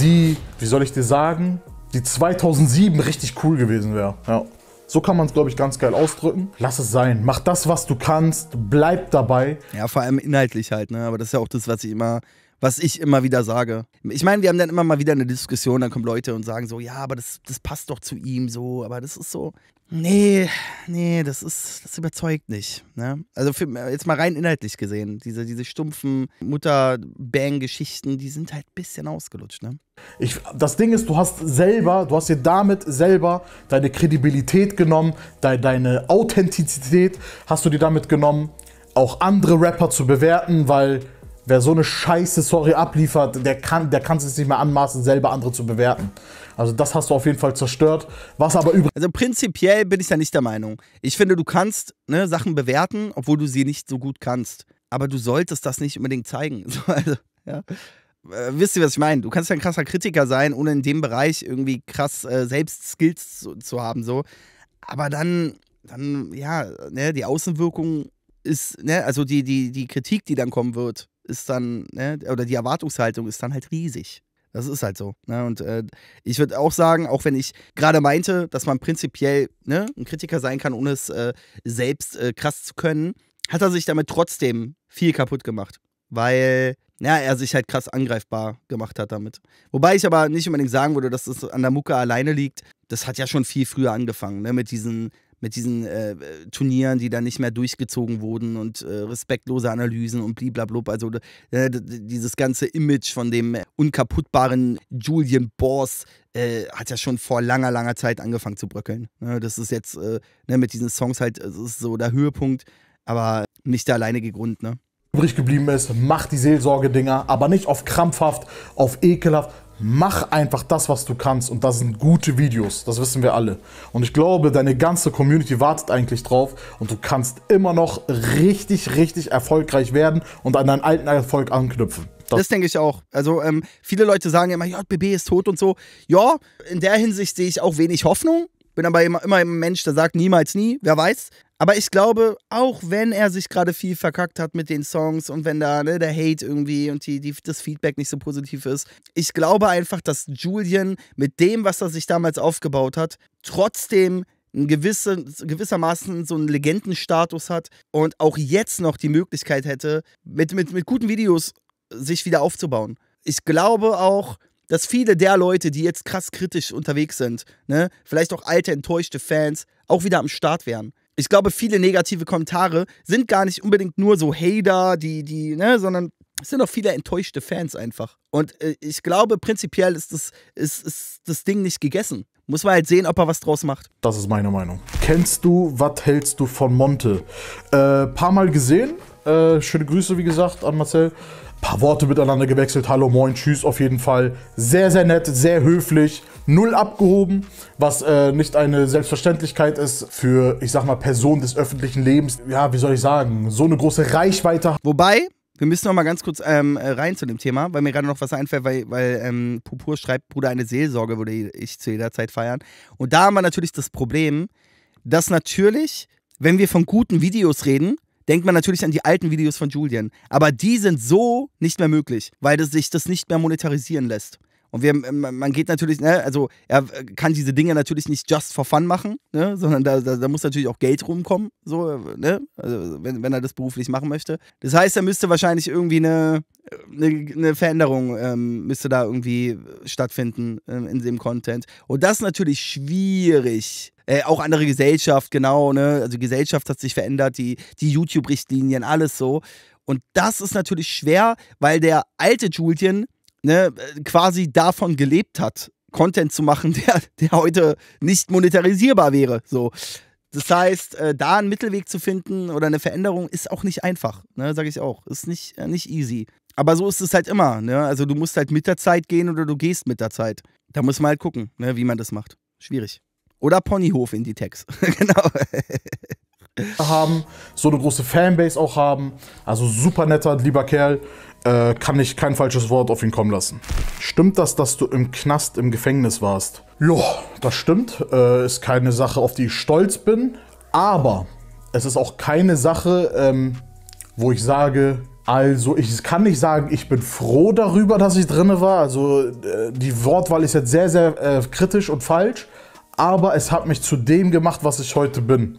die, wie soll ich dir sagen, die 2007 richtig cool gewesen wäre. Ja. So kann man es, glaube ich, ganz geil ausdrücken. Lass es sein. Mach das, was du kannst. Bleib dabei. Ja, vor allem inhaltlich halt, ne? Aber das ist ja auch das, was ich immer, was ich immer wieder sage. Ich meine, wir haben dann immer mal wieder eine Diskussion, dann kommen Leute und sagen so, ja, aber das, das passt doch zu ihm so, aber das ist so. Nee, nee, das ist, das überzeugt nicht. Ne? Also für, jetzt mal rein inhaltlich gesehen, diese, diese stumpfen Mutter-Bang-Geschichten, die sind halt ein bisschen ausgelutscht, ne? Ich, das Ding ist, du hast selber, du hast dir damit selber deine Kredibilität genommen, de, deine Authentizität hast du dir damit genommen, auch andere Rapper zu bewerten, weil wer so eine Scheiße, sorry, abliefert, der kann, der kann es nicht mehr anmaßen, selber andere zu bewerten. Also das hast du auf jeden Fall zerstört. Was aber übrigens. Also prinzipiell bin ich da nicht der Meinung. Ich finde, du kannst ne, Sachen bewerten, obwohl du sie nicht so gut kannst. Aber du solltest das nicht unbedingt zeigen. also, ja. Äh, wisst ihr, was ich meine? Du kannst ja ein krasser Kritiker sein, ohne in dem Bereich irgendwie krass äh, selbst Skills zu, zu, haben, so. Aber dann, dann, ja, ne, die Außenwirkung ist, ne, also die, die, die Kritik, die dann kommen wird, ist dann, ne, oder die Erwartungshaltung ist dann halt riesig. Das ist halt so. Ne? Und äh, ich würde auch sagen, auch wenn ich gerade meinte, dass man prinzipiell ne, ein Kritiker sein kann, ohne es äh, selbst äh, krass zu können, hat er sich damit trotzdem viel kaputt gemacht. Weil ja, er sich halt krass angreifbar gemacht hat damit. Wobei ich aber nicht unbedingt sagen würde, dass es das an der Mucke alleine liegt. Das hat ja schon viel früher angefangen, ne? mit diesen mit diesen äh, Turnieren, die dann nicht mehr durchgezogen wurden und äh, respektlose Analysen und blablabla. Also äh, dieses ganze Image von dem unkaputtbaren Julian Bors äh, hat ja schon vor langer, langer Zeit angefangen zu bröckeln. Ja, ne? das ist jetzt äh, ne, mit diesen Songs halt ist so der Höhepunkt, aber nicht der alleinige Grund. Ne? Übrig geblieben ist, macht die Seelsorge-Dinger, aber nicht auf krampfhaft, auf ekelhaft, mach einfach das, was du kannst. Und das sind gute Videos, das wissen wir alle. Und ich glaube, deine ganze Community wartet eigentlich drauf und du kannst immer noch richtig, richtig erfolgreich werden und an deinen alten Erfolg anknüpfen. Das, das denke ich auch. Also ähm, viele Leute sagen immer, JBB ist tot und so. Ja, in der Hinsicht sehe ich auch wenig Hoffnung. Bin aber immer, immer ein Mensch, der sagt niemals nie, wer weiß. Aber ich glaube, auch wenn er sich gerade viel verkackt hat mit den Songs und wenn da ne, der Hate irgendwie und die, die, das Feedback nicht so positiv ist, ich glaube einfach, dass Julian mit dem, was er sich damals aufgebaut hat, trotzdem einen gewisse, gewissermaßen so einen Legendenstatus hat und auch jetzt noch die Möglichkeit hätte, mit, mit, mit guten Videos sich wieder aufzubauen. Ich glaube auch, dass viele der Leute, die jetzt krass kritisch unterwegs sind, ne, vielleicht auch alte, enttäuschte Fans, auch wieder am Start wären ich glaube, viele negative Kommentare sind gar nicht unbedingt nur so Hater, die, die, ne, sondern es sind auch viele enttäuschte Fans einfach. Und äh, ich glaube, prinzipiell ist das, ist, ist das Ding nicht gegessen. Muss man halt sehen, ob er was draus macht. Das ist meine Meinung. Kennst du, was hältst du von Monte? Äh, paar Mal gesehen. Äh, schöne Grüße, wie gesagt, an Marcel. Paar Worte miteinander gewechselt. Hallo, moin, tschüss, auf jeden Fall. Sehr, sehr nett, sehr höflich null abgehoben, was äh, nicht eine Selbstverständlichkeit ist für, ich sag mal, Personen des öffentlichen Lebens. Ja, wie soll ich sagen, so eine große Reichweite. Wobei, wir müssen noch mal ganz kurz ähm, rein zu dem Thema, weil mir gerade noch was einfällt, weil, weil ähm, Pupur schreibt, Bruder, eine Seelsorge würde ich zu jeder Zeit feiern. Und da haben wir natürlich das Problem, dass natürlich, wenn wir von guten Videos reden, denkt man natürlich an die alten Videos von Julian. Aber die sind so nicht mehr möglich, weil das sich das nicht mehr monetarisieren lässt. Und wir, ähm, man geht natürlich, ne, also er kann diese Dinge natürlich nicht just for fun machen, ne, sondern da, da, da, muss natürlich auch Geld rumkommen, so, ne, also wenn, wenn er das beruflich machen möchte. Das heißt, er müsste wahrscheinlich irgendwie eine, eine, eine Veränderung ähm, müsste da irgendwie stattfinden ähm, in dem Content. Und das ist natürlich schwierig. Äh, auch andere Gesellschaft, genau, ne? Also Gesellschaft hat sich verändert, die, die YouTube-Richtlinien, alles so. Und das ist natürlich schwer, weil der alte Julien ne, quasi davon gelebt hat, Content zu machen, der, der heute nicht monetarisierbar wäre. So. Das heißt, äh, da einen Mittelweg zu finden oder eine Veränderung ist auch nicht einfach, ne, sage ich auch. Ist nicht, äh, nicht easy. Aber so ist es halt immer. Ne? Also du musst halt mit der Zeit gehen oder du gehst mit der Zeit. Da muss man halt gucken, ne, wie man das macht. Schwierig. Oder Ponyhof in die Text. genau. haben, so eine große Fanbase auch haben. Also super netter, lieber Kerl äh, kann ich kein falsches Wort auf ihn kommen lassen. Stimmt das, dass du im Knast im Gefängnis warst? Jo, das stimmt. Äh, ist keine Sache, auf die ich stolz bin. Aber es ist auch keine Sache, ähm, wo ich sage, also ich kann nicht sagen, ich bin froh darüber, dass ich drinne war. Also äh, die Wortwahl ist jetzt sehr, sehr äh, kritisch und falsch. Aber es hat mich zu dem gemacht, was ich heute bin.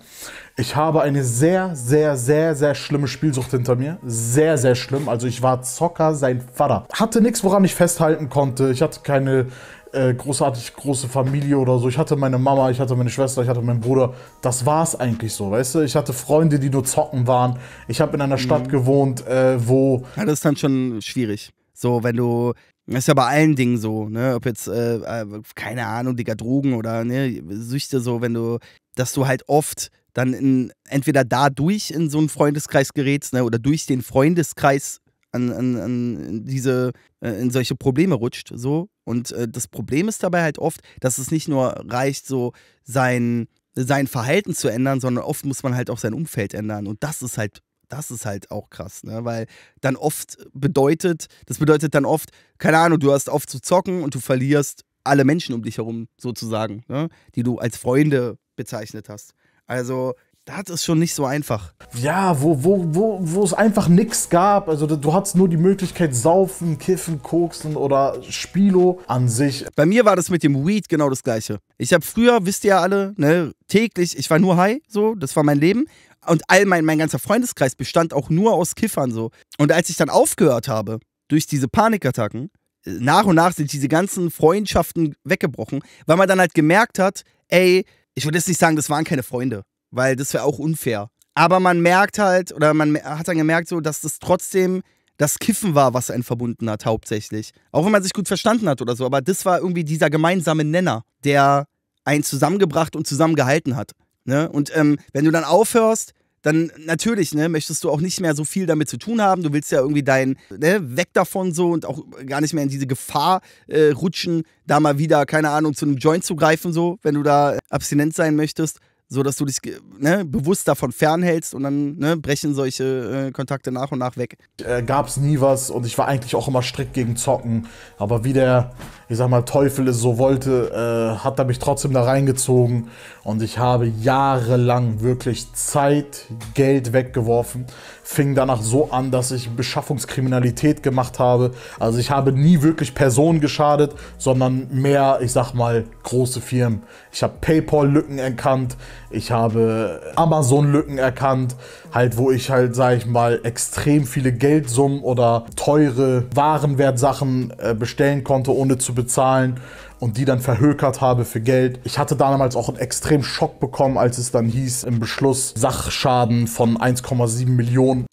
Ich habe eine sehr, sehr, sehr, sehr schlimme Spielsucht hinter mir. Sehr, sehr schlimm. Also ich war Zocker, sein Vater. Hatte nichts, woran ich festhalten konnte. Ich hatte keine äh, großartig große Familie oder so. Ich hatte meine Mama, ich hatte meine Schwester, ich hatte meinen Bruder. Das war es eigentlich so, weißt du? Ich hatte Freunde, die nur zocken waren. Ich habe in einer Stadt mhm. gewohnt, äh, wo... Ja, das ist dann schon schwierig. So, wenn du das ist ja bei allen Dingen so, ne? Ob jetzt, äh, äh keine Ahnung, Digga, Drogen oder ne, Süchte so, wenn du, dass du halt oft dann in, entweder dadurch in so einen Freundeskreis gerätst ne, oder durch den Freundeskreis an, an, an diese, äh, in solche Probleme rutscht. So. Und äh, das Problem ist dabei halt oft, dass es nicht nur reicht, so sein, sein Verhalten zu ändern, sondern oft muss man halt auch sein Umfeld ändern. Und das ist halt das ist halt auch krass, ne? Weil dann oft bedeutet, das bedeutet dann oft, keine Ahnung, du hast oft zu zocken und du verlierst alle Menschen um dich herum, sozusagen, ne? die du als Freunde bezeichnet hast. Also, das ist schon nicht so einfach. Ja, wo, wo, wo, wo es einfach nichts gab. Also du hattest nur die Möglichkeit saufen, kiffen, koksen oder Spilo an sich. Bei mir war das mit dem Weed genau das gleiche. Ich habe früher, wisst ihr ja alle, ne, täglich, ich war nur high, so, das war mein Leben. Und all mein, mein ganzer Freundeskreis bestand auch nur aus Kiffern so. Und als ich dann aufgehört habe, durch diese Panikattacken, äh, nach und nach sind diese ganzen Freundschaften weggebrochen, weil man dann halt gemerkt hat, ey, ich würde jetzt nicht sagen, das waren keine Freunde, weil das wäre auch unfair. Aber man merkt halt, oder man hat dann gemerkt, so, dass das trotzdem das Kiffen war, was einen verbunden hat, hauptsächlich. Auch wenn man sich gut verstanden hat oder so, aber das war irgendwie dieser gemeinsame Nenner, der einen zusammengebracht und zusammengehalten hat. Ne? Und ähm, wenn du dann aufhörst, dann natürlich, ne, möchtest du auch nicht mehr so viel damit zu tun haben. Du willst ja irgendwie dein, ne, weg davon so und auch gar nicht mehr in diese Gefahr äh, rutschen, da mal wieder, keine Ahnung, zu einem Joint zu greifen, so, wenn du da abstinent sein möchtest so dass du dich äh, ne, bewusst davon fernhältst und dann ne, brechen solche äh, Kontakte nach und nach weg. Äh, es nie was und ich war eigentlich auch immer strikt gegen Zocken, aber wie der, ich sag mal, Teufel es so wollte, äh, hat er mich trotzdem da reingezogen und ich habe jahrelang wirklich Zeit, Geld weggeworfen, fing danach so an, dass ich Beschaffungskriminalität gemacht habe, also ich habe nie wirklich Personen geschadet, sondern mehr, ich sag mal, große Firmen. Ich habe Paypal-Lücken erkannt, ich habe Amazon-Lücken erkannt, halt wo ich halt, sage ich mal, extrem viele Geldsummen oder teure Warenwertsachen äh, bestellen konnte, ohne zu bezahlen und die dann verhökert habe für Geld. Ich hatte damals auch einen extremen Schock bekommen, als es dann hieß im Beschluss Sachschaden von 1,7 Millionen.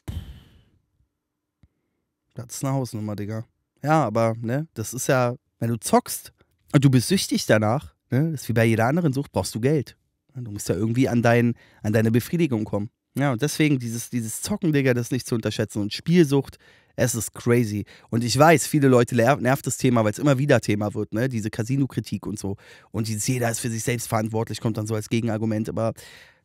Das ist eine Hausnummer, Digga. Ja, aber ne, das ist ja, wenn du zockst und du bist süchtig danach, ne, das ist wie bei jeder anderen Sucht, brauchst du Geld. Du musst ja irgendwie an, dein, an deine Befriedigung kommen. Ja, und deswegen dieses, dieses Zocken, Digga, das nicht zu unterschätzen. Und Spielsucht, es ist crazy. Und ich weiß, viele Leute nervt das Thema, weil es immer wieder Thema wird, ne? Diese Casino-Kritik und so. Und dieses, jeder ist für sich selbst verantwortlich, kommt dann so als Gegenargument, aber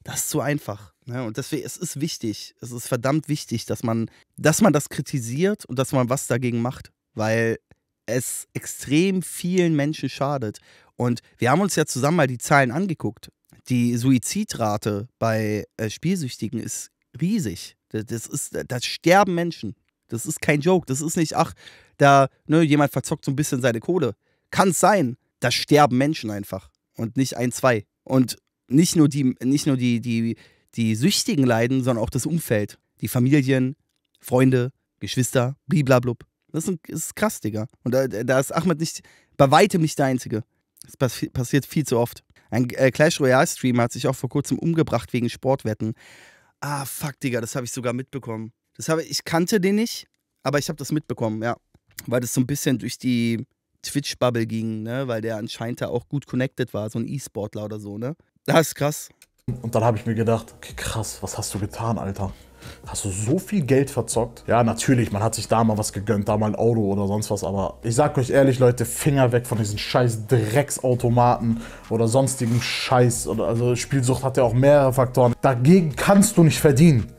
das ist zu einfach. Ne? Und deswegen, es ist wichtig, es ist verdammt wichtig, dass man, dass man das kritisiert und dass man was dagegen macht. Weil es extrem vielen Menschen schadet. Und wir haben uns ja zusammen mal die Zahlen angeguckt. Die Suizidrate bei äh, Spielsüchtigen ist riesig. Das, das ist, das sterben Menschen. Das ist kein Joke. Das ist nicht, ach, da, ne, jemand verzockt so ein bisschen seine Kohle. Kann es sein. Da sterben Menschen einfach. Und nicht ein, zwei. Und nicht nur die, nicht nur die, die, die Süchtigen leiden, sondern auch das Umfeld. Die Familien, Freunde, Geschwister, bliblablub. Das ist, ein, das ist krass, Digga. Und da, da ist Ahmed nicht, bei weitem nicht der Einzige. Das passiert viel zu oft. Ein äh, Clash Royale-Streamer hat sich auch vor kurzem umgebracht wegen Sportwetten. Ah, fuck, Digga, das habe ich sogar mitbekommen. Das habe ich kannte den nicht, aber ich habe das mitbekommen, ja, weil das so ein bisschen durch die Twitch-Bubble ging, ne, weil der anscheinend da auch gut connected war, so ein E-Sportler oder so, ne. Das ist krass. Und dann habe ich mir gedacht, okay, krass, was hast du getan, Alter? hast du so viel Geld verzockt. Ja, natürlich, man hat sich da mal was gegönnt, da mal ein Auto oder sonst was, aber ich sag euch ehrlich, Leute, Finger weg von diesen scheiß Drecksautomaten oder sonstigen Scheiß. Oder, also Spielsucht hat ja auch mehrere Faktoren. Dagegen kannst du nicht verdienen.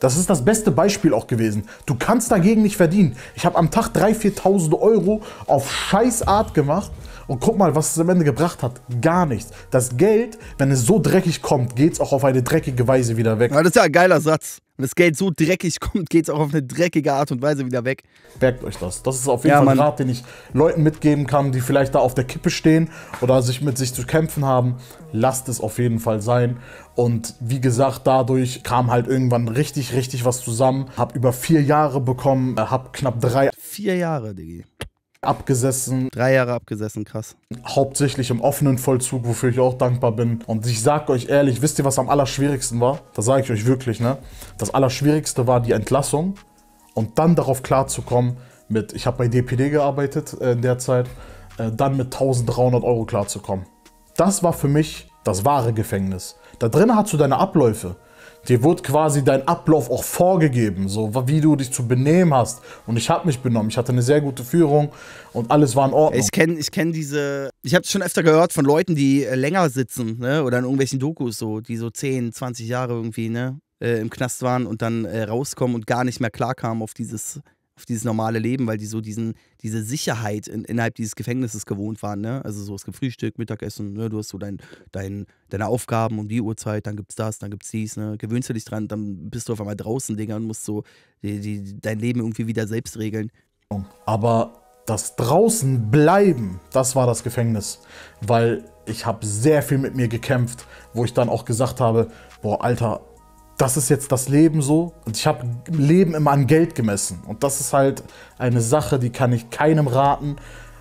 Das ist das beste Beispiel auch gewesen. Du kannst dagegen nicht verdienen. Ich habe am Tag 3.000, 4.000 Euro auf Scheißart gemacht und guck mal, was es am Ende gebracht hat. Gar nichts. Das Geld, wenn es so dreckig kommt, geht es auch auf eine dreckige Weise wieder weg. Ja, das ist ja ein geiler Satz. Wenn das Geld so dreckig kommt, geht es auch auf eine dreckige Art und Weise wieder weg. Merkt euch das. Das ist auf jeden ja, Fall ein Rat, den ich Leuten mitgeben kann, die vielleicht da auf der Kippe stehen oder sich mit sich zu kämpfen haben. Lasst es auf jeden Fall sein. Und wie gesagt, dadurch kam halt irgendwann richtig, richtig was zusammen. Hab über vier Jahre bekommen, äh, hab knapp drei. Vier Jahre, Diggi abgesessen. Drei Jahre abgesessen, krass. Hauptsächlich im offenen Vollzug, wofür ich auch dankbar bin. Und ich sag euch ehrlich, wisst ihr, was am allerschwierigsten war? Das sage ich euch wirklich, ne? Das allerschwierigste war die Entlassung und dann darauf klarzukommen mit, ich habe bei DPD gearbeitet äh, in der Zeit, äh, dann mit 1300 Euro klarzukommen. Das war für mich das wahre Gefängnis. Da drin hast du deine Abläufe. Dir wurde quasi dein Ablauf auch vorgegeben, so wie du dich zu benehmen hast. Und ich habe mich benommen. Ich hatte eine sehr gute Führung und alles war in Ordnung. Ich kenne ich kenn diese, ich habe es schon öfter gehört von Leuten, die äh, länger sitzen, ne? oder in irgendwelchen Dokus so, die so 10, 20 Jahre irgendwie, ne? Äh, im Knast waren und dann äh, rauskommen und gar nicht mehr klarkamen auf dieses auf dieses normale Leben, weil die so diesen, diese Sicherheit in, innerhalb dieses Gefängnisses gewohnt waren. Ne? Also so, es gibt Frühstück, Mittagessen, ne? du hast so dein, dein, deine Aufgaben um die Uhrzeit, dann gibt's das, dann gibt's dies, ne? gewöhnst du dich dran, dann bist du auf einmal draußen, Digga, und musst so die, die, dein Leben irgendwie wieder selbst regeln. Aber das draußen bleiben, das war das Gefängnis, weil ich habe sehr viel mit mir gekämpft, wo ich dann auch gesagt habe, boah, Alter, das ist jetzt das Leben so. Und ich habe Leben immer an Geld gemessen. Und das ist halt eine Sache, die kann ich keinem raten.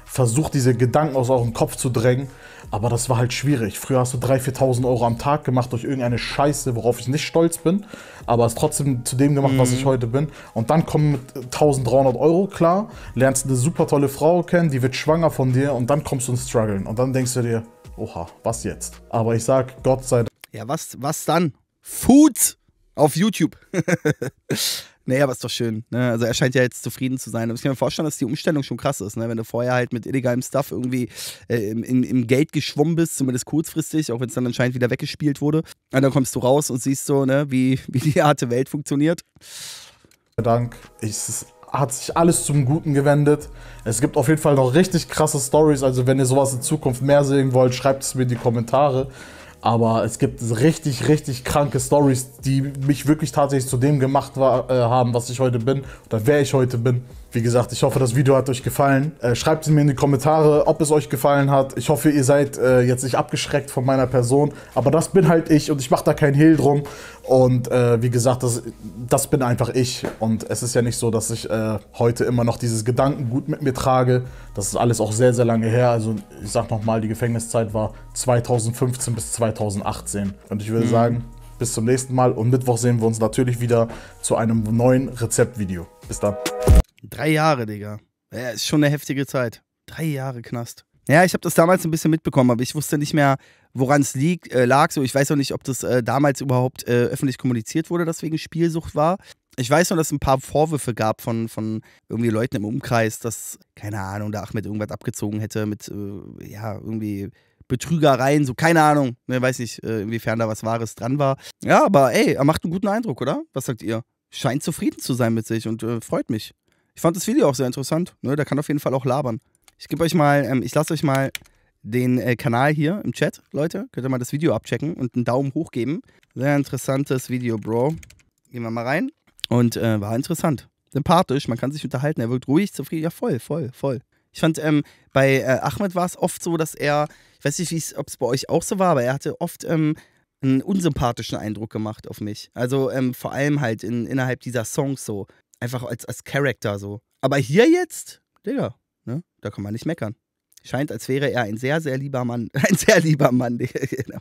Versucht diese Gedanken aus eurem Kopf zu drängen. Aber das war halt schwierig. Früher hast du 3.000, 4.000 Euro am Tag gemacht durch irgendeine Scheiße, worauf ich nicht stolz bin. Aber es trotzdem zu dem gemacht, mhm. was ich mhm. heute bin. Und dann kommen mit 1.300 äh, Euro klar, lernst eine super tolle Frau kennen, die wird schwanger von dir und dann kommst du ins Struggeln. Und dann denkst du dir, oha, was jetzt? Aber ich sag, Gott sei Dank. Ja, was, was dann? Food! Auf YouTube. naja, aber ist doch schön. Ne? Also er scheint ja jetzt zufrieden zu sein. Aber ich kann mir vorstellen, dass die Umstellung schon krass ist. Ne? Wenn du vorher halt mit illegalem Stuff irgendwie äh, im, im, im, Geld geschwommen bist, zumindest kurzfristig, auch wenn es dann anscheinend wieder weggespielt wurde. Und dann kommst du raus und siehst so, ne, wie, wie die harte Welt funktioniert. Dank. es hat sich alles zum Guten gewendet. Es gibt auf jeden Fall noch richtig krasse Stories. Also wenn ihr sowas in Zukunft mehr sehen wollt, schreibt es mir in die Kommentare. Aber es gibt richtig, richtig kranke Stories, die mich wirklich tatsächlich zu dem gemacht war, äh, haben, was ich heute bin oder wer ich heute bin. Wie gesagt, ich hoffe, das Video hat euch gefallen. Äh, schreibt es mir in die Kommentare, ob es euch gefallen hat. Ich hoffe, ihr seid äh, jetzt nicht abgeschreckt von meiner Person. Aber das bin halt ich und ich mache da keinen Hehl drum. Und äh, wie gesagt, das, das bin einfach ich. Und es ist ja nicht so, dass ich äh, heute immer noch dieses Gedankengut mit mir trage. Das ist alles auch sehr, sehr lange her. Also ich sag nochmal, die Gefängniszeit war 2015 bis 2018. Und ich würde mhm. sagen, bis zum nächsten Mal. Und Mittwoch sehen wir uns natürlich wieder zu einem neuen Rezeptvideo. Bis dann. Drei Jahre, Digga. Ja, ist schon eine heftige Zeit. Drei Jahre Knast. Ja, ich habe das damals ein bisschen mitbekommen, aber ich wusste nicht mehr, woran es äh, lag. So, ich weiß auch nicht, ob das äh, damals überhaupt äh, öffentlich kommuniziert wurde, dass wegen Spielsucht war. Ich weiß nur, dass es ein paar Vorwürfe gab von, von irgendwie Leuten im Umkreis, dass, keine Ahnung, da Achmed irgendwas abgezogen hätte mit, äh, ja, irgendwie Betrügereien, so, keine Ahnung. Ne, weiß nicht, äh, inwiefern da was Wahres dran war. Ja, aber ey, er macht einen guten Eindruck, oder? Was sagt ihr? Scheint zufrieden zu sein mit sich und äh, freut mich. Ich fand das Video auch sehr interessant. Ne? Der kann auf jeden Fall auch labern. Ich gebe euch mal, ähm, ich lasse euch mal den äh, Kanal hier im Chat, Leute. Könnt ihr mal das Video abchecken und einen Daumen hoch geben. Sehr interessantes Video, Bro. Gehen wir mal rein. Und äh, war interessant. Sympathisch, man kann sich unterhalten. Er wirkt ruhig, zufrieden. Ja, voll, voll, voll. Ich fand, ähm, bei äh, Ahmed war es oft so, dass er, ich weiß nicht, ob es bei euch auch so war, aber er hatte oft ähm, einen unsympathischen Eindruck gemacht auf mich. Also ähm, vor allem halt in, innerhalb dieser Songs so. Einfach als, als Charakter so. Aber hier jetzt, Digga, ne? Da kann man nicht meckern. Scheint, als wäre er ein sehr, sehr lieber Mann. Ein sehr lieber Mann. Digga. Genau.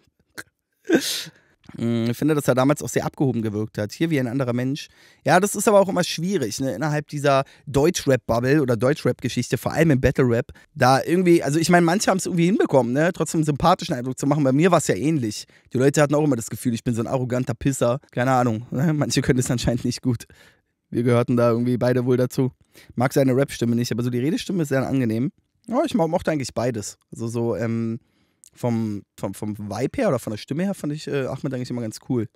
Mm, ich finde, dass er damals auch sehr abgehoben gewirkt hat. Hier wie ein anderer Mensch. Ja, das ist aber auch immer schwierig, ne? innerhalb dieser Deutschrap-Bubble oder Deutschrap-Geschichte, vor allem im Battle-Rap, da irgendwie, also ich meine, manche haben es irgendwie hinbekommen, ne? trotzdem einen sympathischen Eindruck zu machen. Bei mir war es ja ähnlich. Die Leute hatten auch immer das Gefühl, ich bin so ein arroganter Pisser. Keine Ahnung, ne? manche können es anscheinend nicht gut. Wir gehörten da irgendwie beide wohl dazu. Mag seine Rap-Stimme nicht, aber so die Redestimme ist sehr angenehm. Ja, ich mochte eigentlich beides. Also so ähm, vom, vom, vom Vibe her oder von der Stimme her fand ich äh, Ahmed eigentlich immer ganz cool.